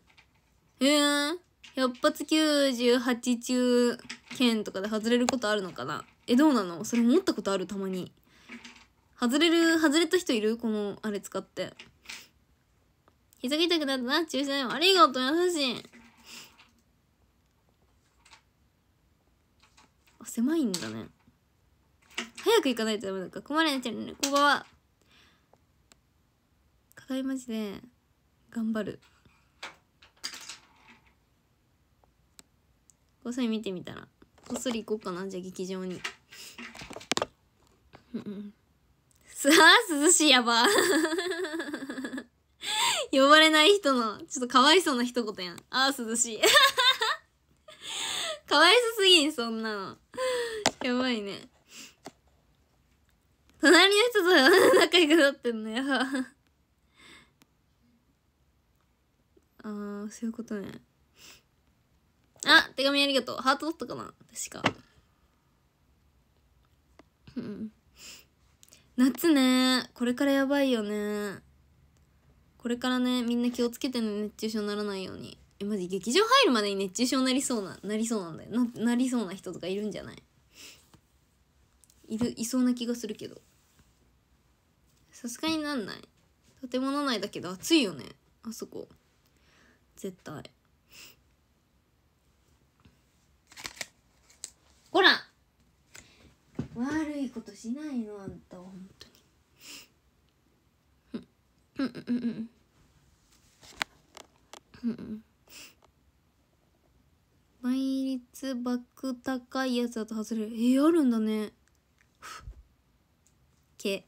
へえー100発98中剣とかで外れることあるのかなえ、どうなのそれ思ったことあるたまに。外れる、外れた人いるこの、あれ使って。膝痛くなったな、注射でも。ありがとう、優しい。あ、狭いんだね。早く行かないとダメだか困られちゃうね。こんばんは。課題マジで、頑張る。こそり見てみたらこっそり行こうかなじゃあ劇場にううんさあ涼しいやば 呼ばれない人のちょっとかわいそうな一言やんああ涼しい かわいそすぎんそんなのやばいね隣の人と仲良くなってんのやば ああそういうことねあ手紙ありがとうハートだったかな確かうん夏ねこれからやばいよねこれからねみんな気をつけてね熱中症にならないようにえマジ劇場入るまでに熱中症になりそうななりそうなんだよななりそうな人とかいるんじゃないいるいそうな気がするけどさすがになんない建物内だけど暑いよねあそこ絶対こら悪いことしないのあんた本当にうんうんうんうんうんうん倍率爆高いやつだと外れるえー、あるんだねけ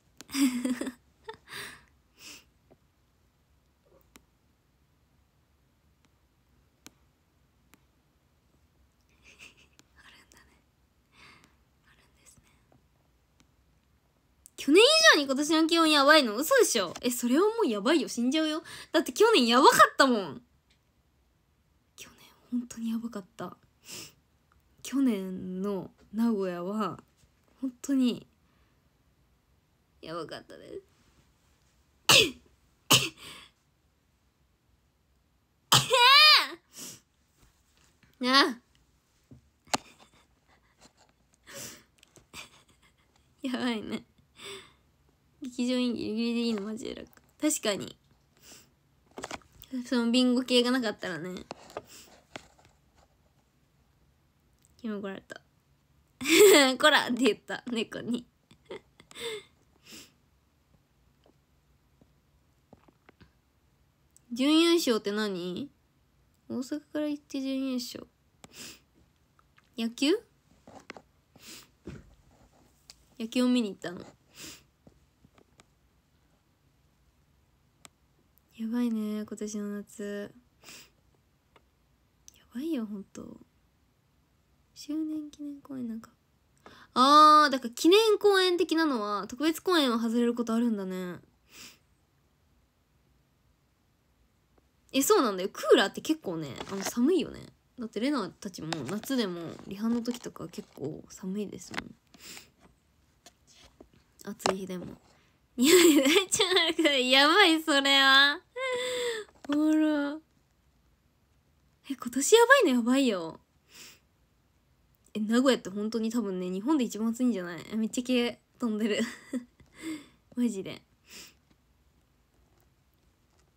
去年以上に今年の気温やばいの嘘でしょえ、それはもうやばいよ。死んじゃうよ。だって去年やばかったもん。去年、本当にやばかった。去年の名古屋は、本当に、やばかったです。なあ。やばいね。劇場員ギリギリでいいのマジで楽確かにそのビンゴ系がなかったらね今怒られた こらって言った猫に準優勝って何大阪から行って準優勝野球野球を見に行ったのやばいね今年の夏やばいよほんと周年記念公演なんかあーだから記念公演的なのは特別公演は外れることあるんだねえそうなんだよクーラーって結構ねあの寒いよねだってレナたちも夏でもリハの時とか結構寒いですもん暑い日でもいやいちゃやばいそれはほら。え、今年やばいのやばいよ。え、名古屋って本当に多分ね、日本で一番暑いんじゃないめっちゃ毛飛んでる マジで。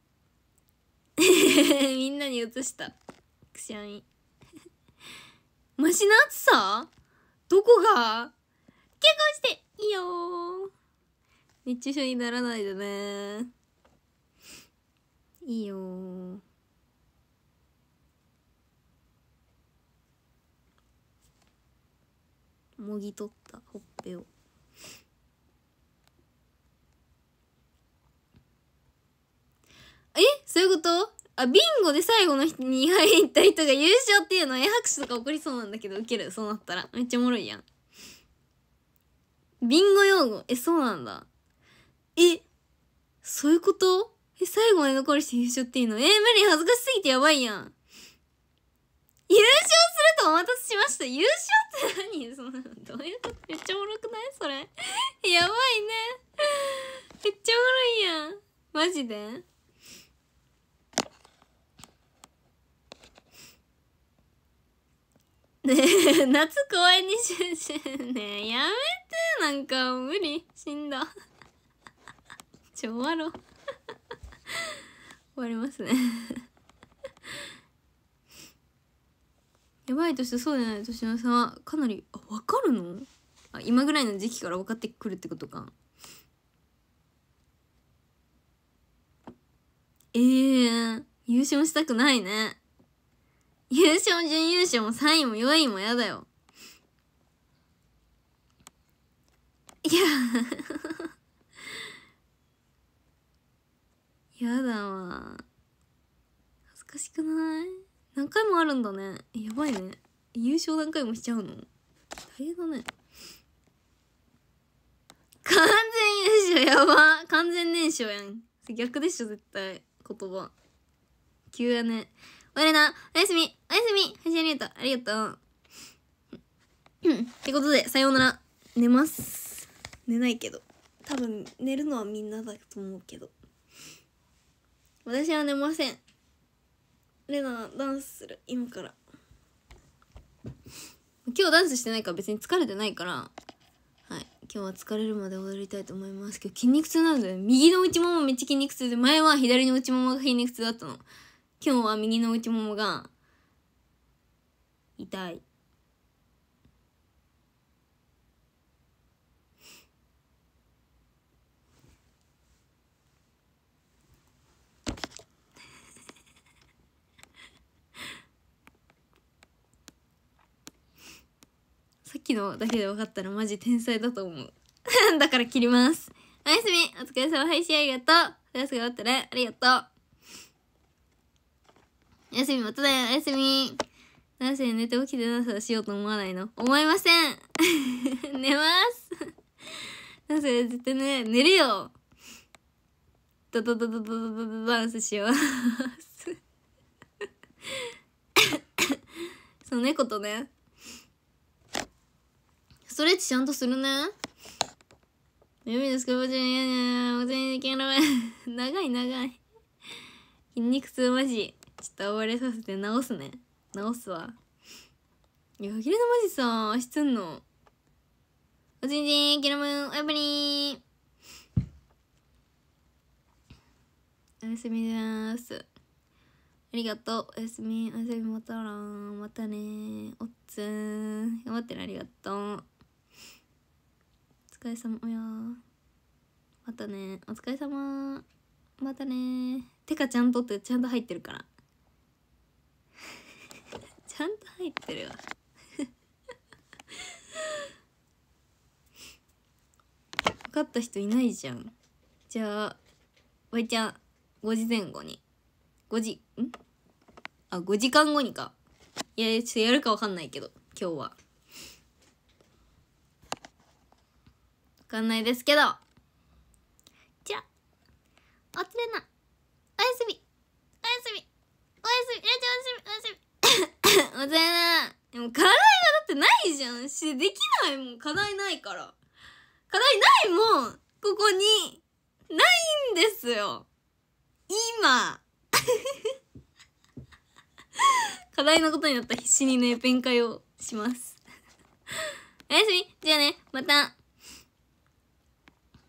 みんなに移した。くしゃみ。マシな暑さどこが結婚していいよ熱中症にならないでねいいよもぎ取ったほっぺを。えそういうことあビンゴで最後の人に入った人が優勝っていうのえ拍手とか起こりそうなんだけどウケるそうなったらめっちゃおもろいやんビンゴ用語えそうなんだえそういうことえ、最後まで残るし優勝っていうのえー、無理恥ずかしすぎてやばいやん。優勝するとお待たせしました優勝って何その、どういうことめっちゃおもろくないそれ。やばいね。めっちゃおもろいやん。マジでねえ、夏公園にしゅしゅねえ、やめて、なんか無理、死んだ。ちょ、終わろう。終わりますね やばい年て、そうでない年の差はかなりあ分かるのあ今ぐらいの時期から分かってくるってことかええー、優勝したくないね優勝準優勝も3位も4位もやだよいや やだわ恥ずかしくない何回もあるんだねやばいね優勝何回もしちゃうの大変だね完全優勝やば完全燃焼やん逆でしょ絶対言葉急やね我なおやすみおやすみりがとうありがとうってことでさようなら寝ます寝ないけど多分寝るのはみんなだと思うけど私は寝ませんレナダンスする今から今日ダンスしてないから別に疲れてないからはい今日は疲れるまで踊りたいと思いますけど筋肉痛なんで右の内ももめっちゃ筋肉痛で前は左の内ももが筋肉痛だったの今日は右の内ももが痛い機能だけで分かったらマジ天才だと思う だから切りますおやすみお疲れ様配信ありがとうクラスが終ったねありがとうおやすみまただおやすみなぜ寝て起きてなさしようと思わないの思いません 寝ます なぜ絶対ね寝るよドドドドドドドドバンスしますそう、猫とねストレッチちゃんとするね。ですかちん、いやいや、おい。長い長い。筋肉痛マジ。ちょっと暴れさせて直すね。直すわ。いや、ひれのマジさ、足つんの。お全然、キラムン、おやぶりおやすみです。ありがとう。おやすみ。おやすみ。またら。またね。おっつん。頑張ってるありがとう。疲れ様やまたねお疲れ様またねてかちゃんとってちゃんと入ってるから ちゃんと入ってるわ 分かった人いないじゃんじゃあわいちゃん5時前後に5時んあ5時間後にかいやちょっとやるかわかんないけど今日は。かんないですけどじゃあおつれなおやすみおやすみおやすみおやすみおやすみ おやすみおつれなでも課題はだってないじゃんしできないもん課題ないから課題ないもんここにないんですよ今 課題のことになった必死にね展開をします おやすみじゃあねまた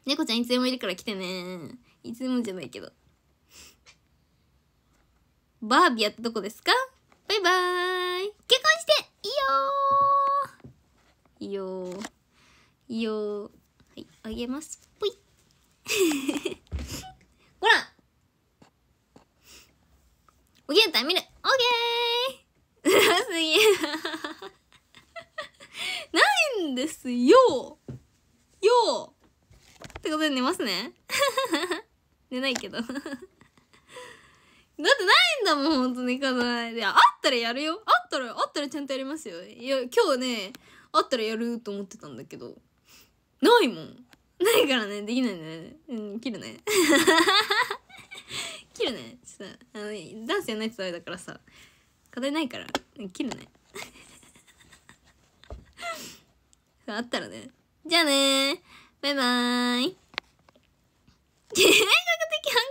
猫ちゃんいつでもいるから来てねいつでもじゃないけどバービアってどこですかバイバーイ結婚していいよーいいよーはいあげますぽい ほらおげんた見るオッケー すげえ ないんですよよってことで寝ますね 寝ないけど だってないんだもん、本当に行かない。で、あったらやるよ。あったら、あったらちゃんとやりますよ。いや、今日ね、あったらやると思ってたんだけど、ないもん。ないからね、できないんだね。うん、切るね。切るね。ちょっと、あの、ダンスやないとダメだからさ、課題ないから、切るね。あったらね。じゃあねバイバーイ。計画的ハン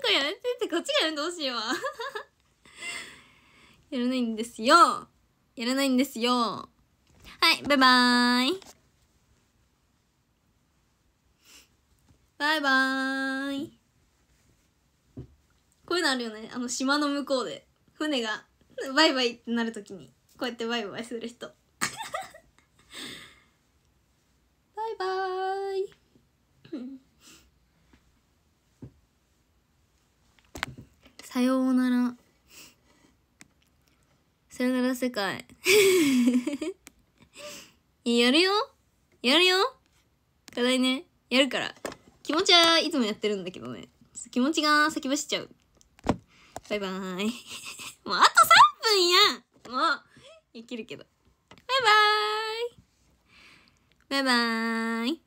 コやめてってこっちがやるどうしよう。やらないんですよ。やらないんですよ。はい、バイバーイ。バイバーイ。こういうのあるよね。あの、島の向こうで。船が、バイバイってなるときに、こうやってバイバイする人。バイバーイ。さようならさよなら世界 やるよやるよ課題ねやるから気持ちはいつもやってるんだけどね気持ちが先走っちゃうバイバーイ もうあと3分やんもういけるけどバイバーイバイバーイ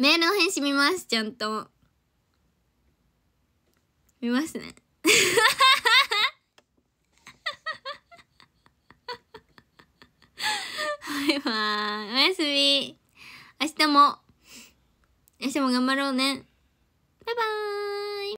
メールの返信見ますちゃんと見ますねバイバイおやすみ明日も明日も頑張ろうねバイバーイ